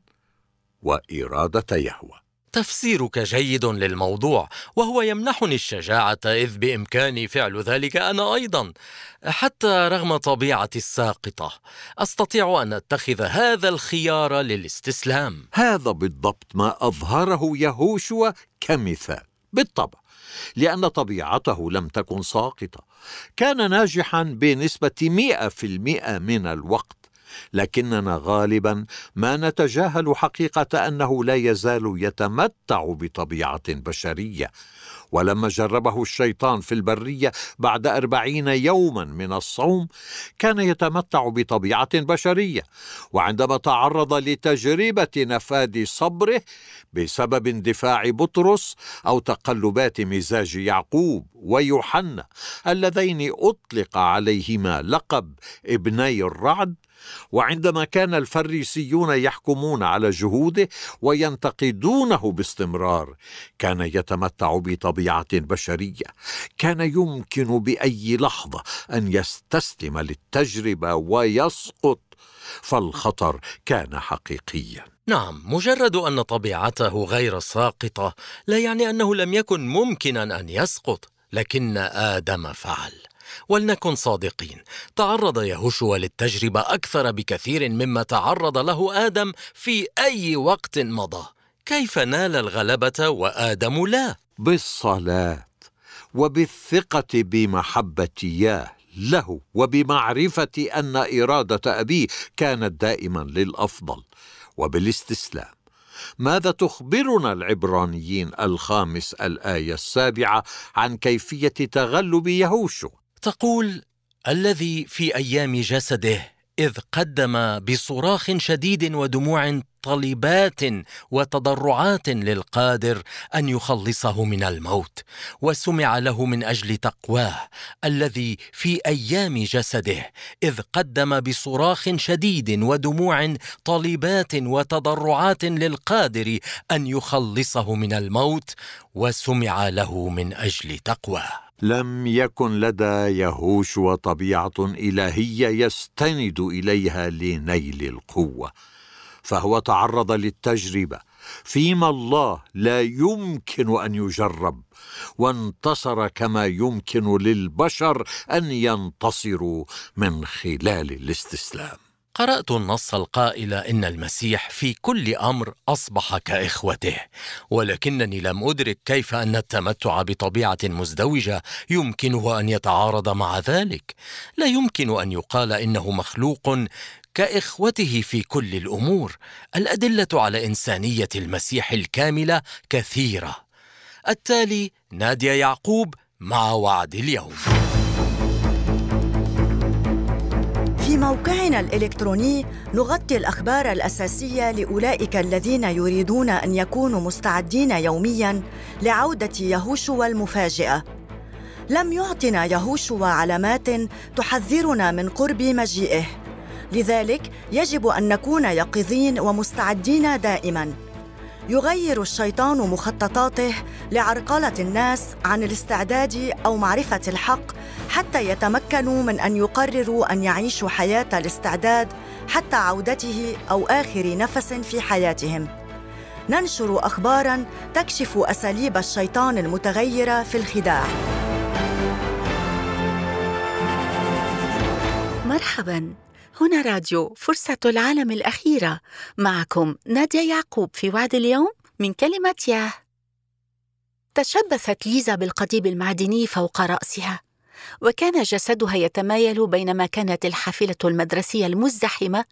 واراده يهوه تفسيرك جيد للموضوع وهو يمنحني الشجاعة إذ بإمكاني فعل ذلك أنا أيضا حتى رغم طبيعتي الساقطة أستطيع أن أتخذ هذا الخيار للاستسلام هذا بالضبط ما أظهره يهوشوا كمثال بالطبع لأن طبيعته لم تكن ساقطة كان ناجحا بنسبة 100% من الوقت لكننا غالبا ما نتجاهل حقيقه انه لا يزال يتمتع بطبيعه بشريه ولما جربه الشيطان في البريه بعد اربعين يوما من الصوم كان يتمتع بطبيعه بشريه وعندما تعرض لتجربه نفاد صبره بسبب اندفاع بطرس او تقلبات مزاج يعقوب ويوحنا اللذين اطلق عليهما لقب ابني الرعد وعندما كان الفريسيون يحكمون على جهوده وينتقدونه باستمرار كان يتمتع بطبيعه بشريه كان يمكن باي لحظه ان يستسلم للتجربه ويسقط فالخطر كان حقيقيا نعم مجرد ان طبيعته غير ساقطه لا يعني انه لم يكن ممكنا ان يسقط لكن ادم فعل ولنكن صادقين تعرض يهوشوا للتجربه اكثر بكثير مما تعرض له ادم في اي وقت مضى كيف نال الغلبه وادم لا بالصلاه وبالثقه بمحبه ياه له وبمعرفه ان اراده ابيه كانت دائما للافضل وبالاستسلام ماذا تخبرنا العبرانيين الخامس الايه السابعه عن كيفيه تغلب يهوشو تقول الذي في ايام جسده اذ قدم بصراخ شديد ودموع طلبات وتضرعات للقادر ان يخلصه من الموت وسمع له من اجل تقواه الذي في ايام جسده اذ قدم بصراخ شديد ودموع طلبات وتضرعات للقادر ان يخلصه من الموت وسمع له من اجل تقواه لم يكن لدى يهوشوا طبيعه الهيه يستند اليها لنيل القوه فهو تعرض للتجربه فيما الله لا يمكن ان يجرب وانتصر كما يمكن للبشر ان ينتصروا من خلال الاستسلام قرات النص القائل ان المسيح في كل امر اصبح كاخوته ولكنني لم ادرك كيف ان التمتع بطبيعه مزدوجه يمكنه ان يتعارض مع ذلك لا يمكن ان يقال انه مخلوق كاخوته في كل الامور الادله على انسانيه المسيح الكامله كثيره التالي ناديه يعقوب مع وعد اليوم في موقعنا الإلكتروني نغطي الأخبار الأساسية لأولئك الذين يريدون أن يكونوا مستعدين يومياً لعودة يهوشوا المفاجئة. لم يعطنا يهوشوا علامات تحذرنا من قرب مجيئه. لذلك يجب أن نكون يقظين ومستعدين دائماً. يغير الشيطان مخططاته لعرقله الناس عن الاستعداد او معرفه الحق حتى يتمكنوا من ان يقرروا ان يعيشوا حياه الاستعداد حتى عودته او اخر نفس في حياتهم ننشر اخبارا تكشف اساليب الشيطان المتغيره في الخداع مرحبا هنا راديو فرصة العالم الأخيرة معكم نادية يعقوب في وعد اليوم من كلمة ياه تشبثت ليزا بالقضيب المعدني فوق رأسها وكان جسدها يتمايل بينما كانت الحافلة المدرسية المزدحمة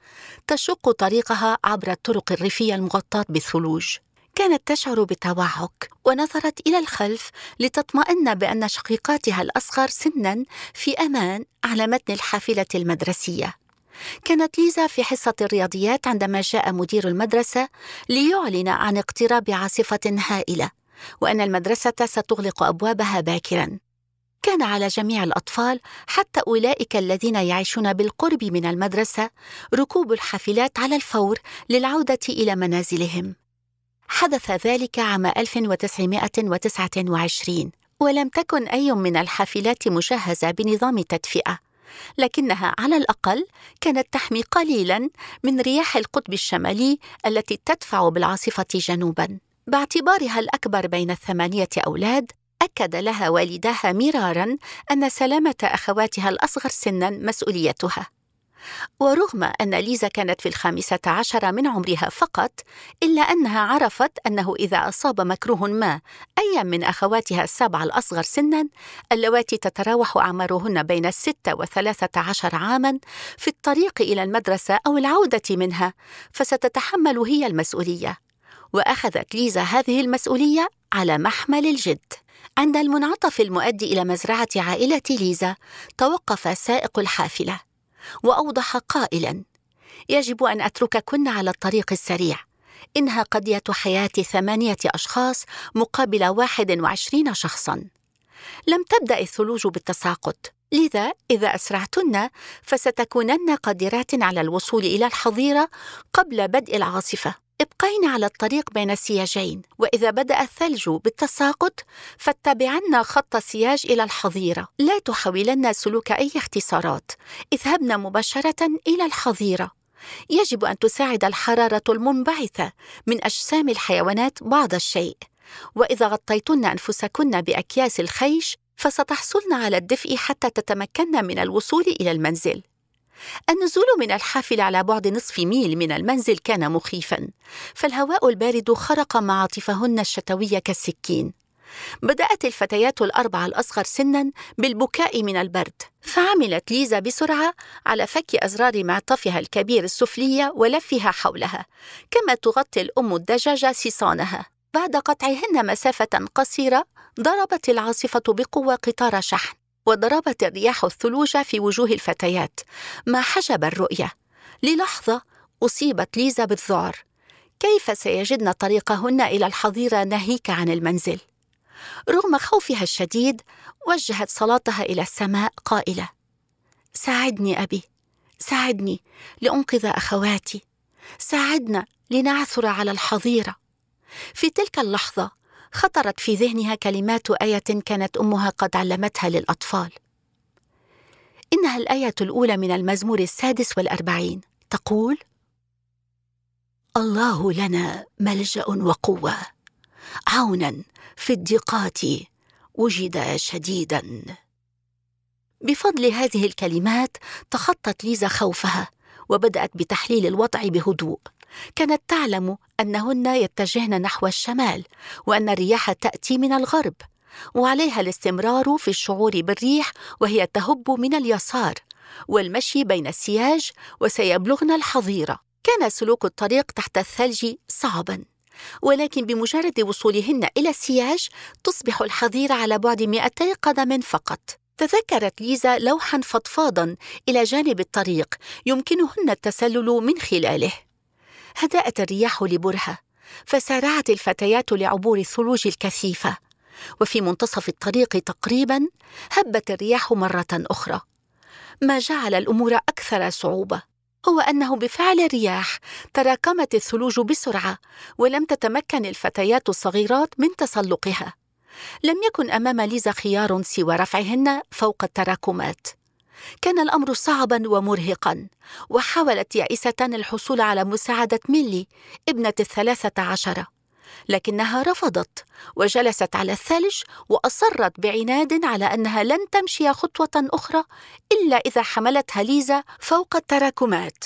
تشق طريقها عبر الطرق الريفية المغطاة بالثلوج كانت تشعر بتوعك ونظرت الى الخلف لتطمئن بان شقيقاتها الاصغر سنا في امان على متن الحافله المدرسيه كانت ليزا في حصة الرياضيات عندما جاء مدير المدرسة ليعلن عن اقتراب عاصفة هائلة وأن المدرسة ستغلق أبوابها باكرا كان على جميع الأطفال حتى أولئك الذين يعيشون بالقرب من المدرسة ركوب الحافلات على الفور للعودة إلى منازلهم حدث ذلك عام 1929 ولم تكن أي من الحافلات مجهزة بنظام تدفئة لكنها على الأقل كانت تحمي قليلا من رياح القطب الشمالي التي تدفع بالعاصفة جنوبا باعتبارها الأكبر بين الثمانية أولاد أكد لها والداها مرارا أن سلامة أخواتها الأصغر سنا مسؤوليتها ورغم أن ليزا كانت في الخامسة عشر من عمرها فقط إلا أنها عرفت أنه إذا أصاب مكروه ما أي من أخواتها السبع الأصغر سنا اللواتي تتراوح أعمارهن بين الستة وثلاثة عشر عاما في الطريق إلى المدرسة أو العودة منها فستتحمل هي المسؤولية وأخذت ليزا هذه المسؤولية على محمل الجد عند المنعطف المؤدي إلى مزرعة عائلة ليزا توقف سائق الحافلة واوضح قائلا يجب ان اترككن على الطريق السريع انها قضيه حياه ثمانيه اشخاص مقابل واحد وعشرين شخصا لم تبدا الثلوج بالتساقط لذا اذا اسرعتن فستكونن قادرات على الوصول الى الحظيره قبل بدء العاصفه ابقين على الطريق بين السياجين وإذا بدأ الثلج بالتساقط فاتبعن خط السياج إلى الحظيرة لا تحاولن سلوك أي اختصارات اذهبن مباشرة إلى الحظيرة يجب أن تساعد الحرارة المنبعثة من أجسام الحيوانات بعض الشيء وإذا غطيتن أنفسكن بأكياس الخيش فستحصلن على الدفء حتى تتمكن من الوصول إلى المنزل النزول من الحافل على بعد نصف ميل من المنزل كان مخيفا فالهواء البارد خرق معاطفهن الشتويه كالسكين بدأت الفتيات الأربع الأصغر سنا بالبكاء من البرد فعملت ليزا بسرعة على فك أزرار معطفها الكبير السفلية ولفها حولها كما تغطي الأم الدجاجة صيصانها بعد قطعهن مسافة قصيرة ضربت العاصفة بقوة قطار شحن وضربت الرياح الثلوج في وجوه الفتيات ما حجب الرؤيه للحظه اصيبت ليزا بالذعر كيف سيجدن طريقهن الى الحظيره ناهيك عن المنزل رغم خوفها الشديد وجهت صلاتها الى السماء قائله ساعدني ابي ساعدني لانقذ اخواتي ساعدنا لنعثر على الحظيره في تلك اللحظه خطرت في ذهنها كلمات ايه كانت امها قد علمتها للاطفال انها الايه الاولى من المزمور السادس والاربعين تقول الله لنا ملجا وقوه عونا في الضيقات وجد شديدا بفضل هذه الكلمات تخطت ليزا خوفها وبدات بتحليل الوضع بهدوء كانت تعلم انهن يتجهن نحو الشمال وان الرياح تاتي من الغرب وعليها الاستمرار في الشعور بالريح وهي تهب من اليسار والمشي بين السياج وسيبلغن الحظيره كان سلوك الطريق تحت الثلج صعبا ولكن بمجرد وصولهن الى السياج تصبح الحظيره على بعد 200 قدم فقط تذكرت ليزا لوحا فضفاضا الى جانب الطريق يمكنهن التسلل من خلاله هدأت الرياح لبرهة فسارعت الفتيات لعبور الثلوج الكثيفة وفي منتصف الطريق تقريبا هبت الرياح مرة أخرى ما جعل الأمور أكثر صعوبة هو أنه بفعل الرياح تراكمت الثلوج بسرعة ولم تتمكن الفتيات الصغيرات من تسلقها لم يكن أمام ليزا خيار سوى رفعهن فوق التراكمات كان الامر صعبا ومرهقا وحاولت يائسه الحصول على مساعده ميلي ابنه الثلاثه عشره لكنها رفضت وجلست على الثلج واصرت بعناد على انها لن تمشي خطوه اخرى الا اذا حملتها ليزا فوق التراكمات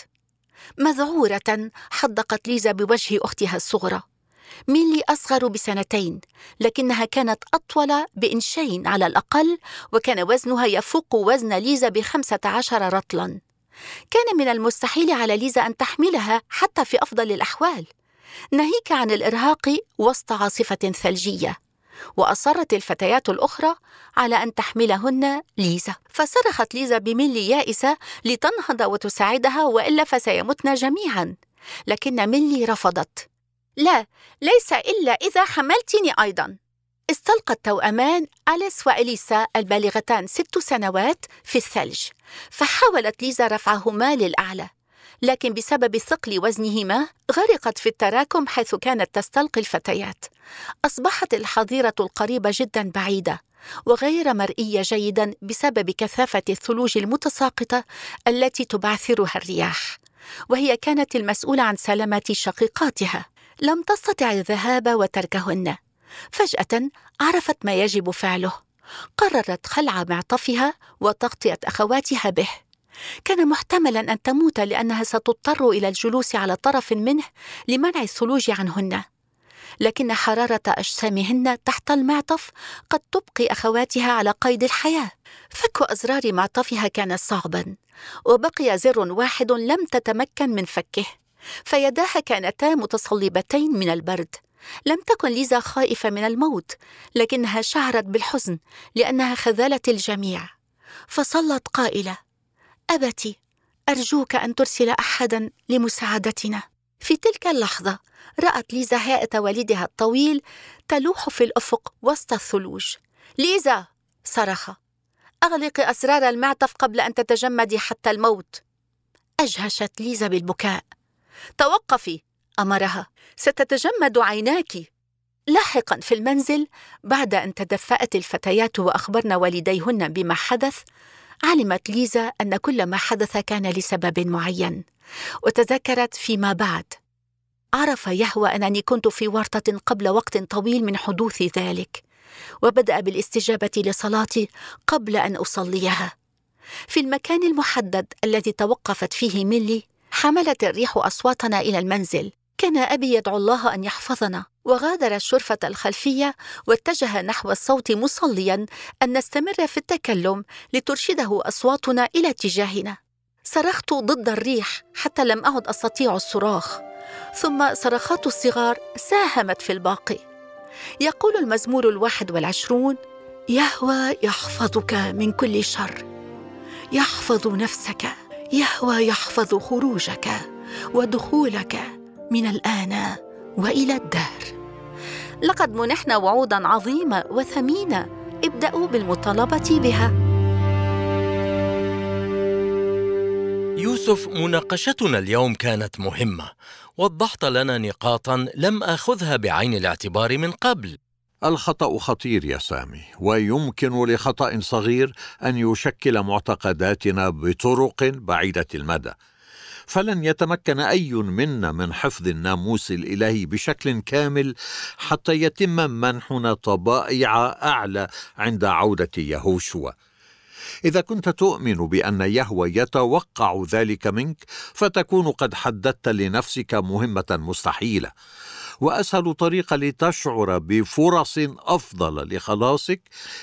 مذعوره حدقت ليزا بوجه اختها الصغرى ميلي أصغر بسنتين لكنها كانت أطول بإنشين على الأقل وكان وزنها يفوق وزن ليزا بخمسة عشر رطلا كان من المستحيل على ليزا أن تحملها حتى في أفضل الأحوال ناهيك عن الإرهاق وسط عاصفة ثلجية وأصرت الفتيات الأخرى على أن تحملهن ليزا فصرخت ليزا بميلي يائسة لتنهض وتساعدها وإلا فسيمتن جميعا لكن ميلي رفضت لا ليس إلا إذا حملتني أيضا استلقى التوأمان أليس وإليسا البالغتان ست سنوات في الثلج فحاولت ليزا رفعهما للأعلى لكن بسبب ثقل وزنهما غرقت في التراكم حيث كانت تستلقي الفتيات أصبحت الحظيرة القريبة جدا بعيدة وغير مرئية جيدا بسبب كثافة الثلوج المتساقطة التي تبعثرها الرياح وهي كانت المسؤولة عن سلامة شقيقاتها لم تستطع الذهاب وتركهن فجاه عرفت ما يجب فعله قررت خلع معطفها وتغطيه اخواتها به كان محتملا ان تموت لانها ستضطر الى الجلوس على طرف منه لمنع الثلوج عنهن لكن حراره اجسامهن تحت المعطف قد تبقي اخواتها على قيد الحياه فك ازرار معطفها كان صعبا وبقي زر واحد لم تتمكن من فكه فيداها كانتا متصلبتين من البرد لم تكن ليزا خائفة من الموت لكنها شعرت بالحزن لأنها خذلت الجميع فصلت قائلة أبتي أرجوك أن ترسل أحدا لمساعدتنا في تلك اللحظة رأت ليزا هيئة والدها الطويل تلوح في الأفق وسط الثلوج ليزا صرخ أغلقي أسرار المعطف قبل أن تتجمدي حتى الموت أجهشت ليزا بالبكاء توقفي امرها ستتجمد عيناك لاحقا في المنزل بعد ان تدفات الفتيات واخبرن والديهن بما حدث علمت ليزا ان كل ما حدث كان لسبب معين وتذكرت فيما بعد عرف يهوى انني كنت في ورطه قبل وقت طويل من حدوث ذلك وبدا بالاستجابه لصلاتي قبل ان اصليها في المكان المحدد الذي توقفت فيه ميلي حملت الريح اصواتنا الى المنزل كان ابي يدعو الله ان يحفظنا وغادر الشرفه الخلفيه واتجه نحو الصوت مصليا ان نستمر في التكلم لترشده اصواتنا الى اتجاهنا صرخت ضد الريح حتى لم اعد استطيع الصراخ ثم صرخات الصغار ساهمت في الباقي يقول المزمور الواحد والعشرون يهوى يحفظك من كل شر يحفظ نفسك يهوى يحفظ خروجك ودخولك من الان والى الدهر لقد منحنا وعودا عظيمه وثمينه ابداوا بالمطالبه بها يوسف مناقشتنا اليوم كانت مهمه وضحت لنا نقاطا لم اخذها بعين الاعتبار من قبل الخطأ خطير يا سامي، ويمكن لخطأ صغير أن يشكل معتقداتنا بطرق بعيدة المدى. فلن يتمكن أي منا من حفظ الناموس الإلهي بشكل كامل حتى يتم منحنا طبائع أعلى عند عودة يهوشوا. إذا كنت تؤمن بأن يهوى يتوقع ذلك منك فتكون قد حددت لنفسك مهمة مستحيلة واسهل طريقه لتشعر بفرص افضل لخلاصك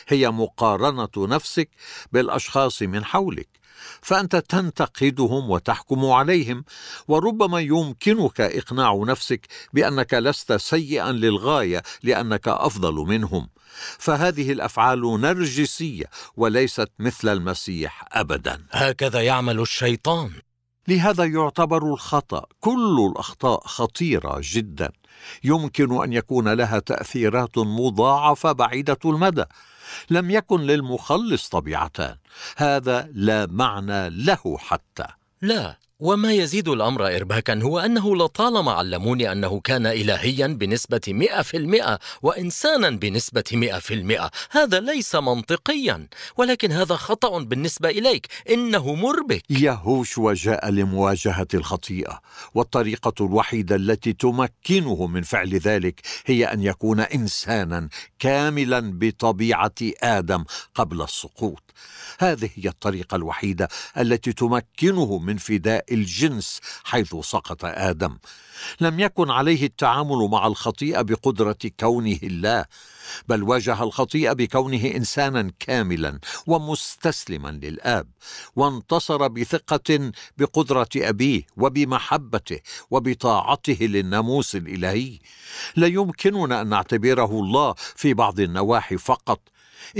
هي مقارنه نفسك بالاشخاص من حولك فانت تنتقدهم وتحكم عليهم وربما يمكنك اقناع نفسك بانك لست سيئا للغايه لانك افضل منهم فهذه الافعال نرجسيه وليست مثل المسيح ابدا هكذا يعمل الشيطان لهذا يعتبر الخطا كل الاخطاء خطيره جدا يمكن ان يكون لها تاثيرات مضاعفه بعيده المدى لم يكن للمخلص طبيعتان هذا لا معنى له حتى لا وما يزيد الأمر إرباكا هو أنه لطالما علموني أنه كان إلهيا بنسبة 100% وإنسانا بنسبة 100% هذا ليس منطقيا ولكن هذا خطأ بالنسبة إليك إنه مربك يهوشوا جاء لمواجهة الخطيئة والطريقة الوحيدة التي تمكنه من فعل ذلك هي أن يكون إنسانا كاملا بطبيعة آدم قبل السقوط هذه هي الطريقة الوحيدة التي تمكنه من فداء الجنس حيث سقط ادم لم يكن عليه التعامل مع الخطيئه بقدره كونه الله بل واجه الخطيئه بكونه انسانا كاملا ومستسلما للاب وانتصر بثقه بقدره ابيه وبمحبته وبطاعته للناموس الالهي لا يمكننا ان نعتبره الله في بعض النواحي فقط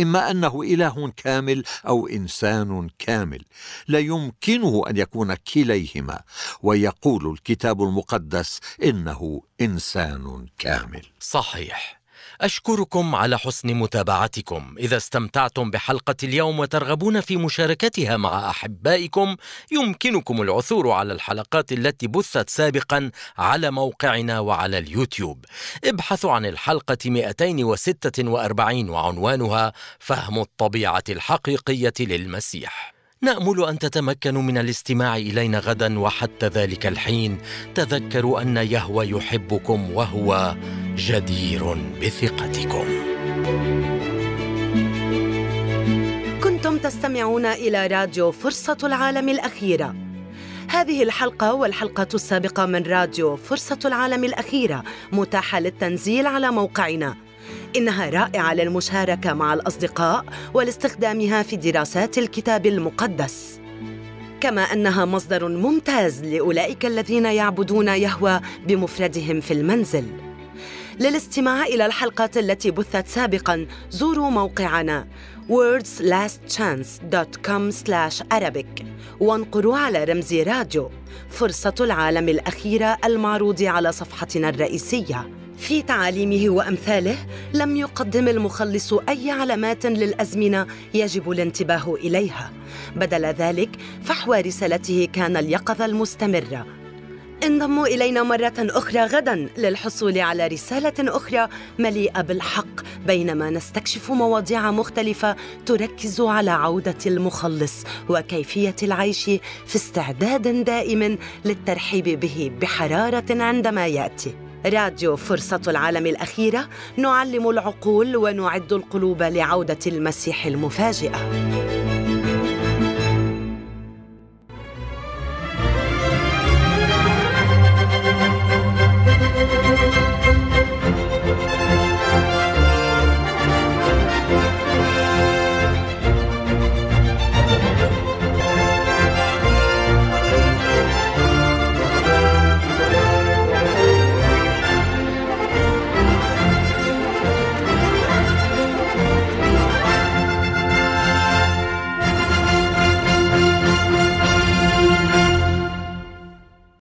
اما انه اله كامل او انسان كامل لا يمكنه ان يكون كليهما ويقول الكتاب المقدس انه انسان كامل صحيح أشكركم على حسن متابعتكم إذا استمتعتم بحلقة اليوم وترغبون في مشاركتها مع أحبائكم يمكنكم العثور على الحلقات التي بثت سابقا على موقعنا وعلى اليوتيوب ابحثوا عن الحلقة 246 وعنوانها فهم الطبيعة الحقيقية للمسيح نامل ان تتمكنوا من الاستماع الينا غدا وحتى ذلك الحين تذكروا ان يهوى يحبكم وهو جدير بثقتكم كنتم تستمعون الى راديو فرصه العالم الاخيره هذه الحلقة والحلقة السابقة من راديو فرصة العالم الأخيرة متاحة للتنزيل على موقعنا إنها رائعة للمشاركة مع الأصدقاء ولاستخدامها في دراسات الكتاب المقدس كما أنها مصدر ممتاز لأولئك الذين يعبدون يهوى بمفردهم في المنزل للاستماع إلى الحلقات التي بثت سابقاً زوروا موقعنا wordslastchance.com/arabic وانقروا على رمز راديو فرصة العالم الأخيرة المعروض على صفحتنا الرئيسية في تعاليمه وامثاله لم يقدم المخلص اي علامات للازمنه يجب الانتباه اليها بدل ذلك فحوى رسالته كان اليقظه المستمره انضموا الينا مره اخرى غدا للحصول على رساله اخرى مليئه بالحق بينما نستكشف مواضيع مختلفه تركز على عوده المخلص وكيفيه العيش في استعداد دائم للترحيب به بحراره عندما ياتي راديو فرصة العالم الأخيرة نعلم العقول ونعد القلوب لعودة المسيح المفاجئة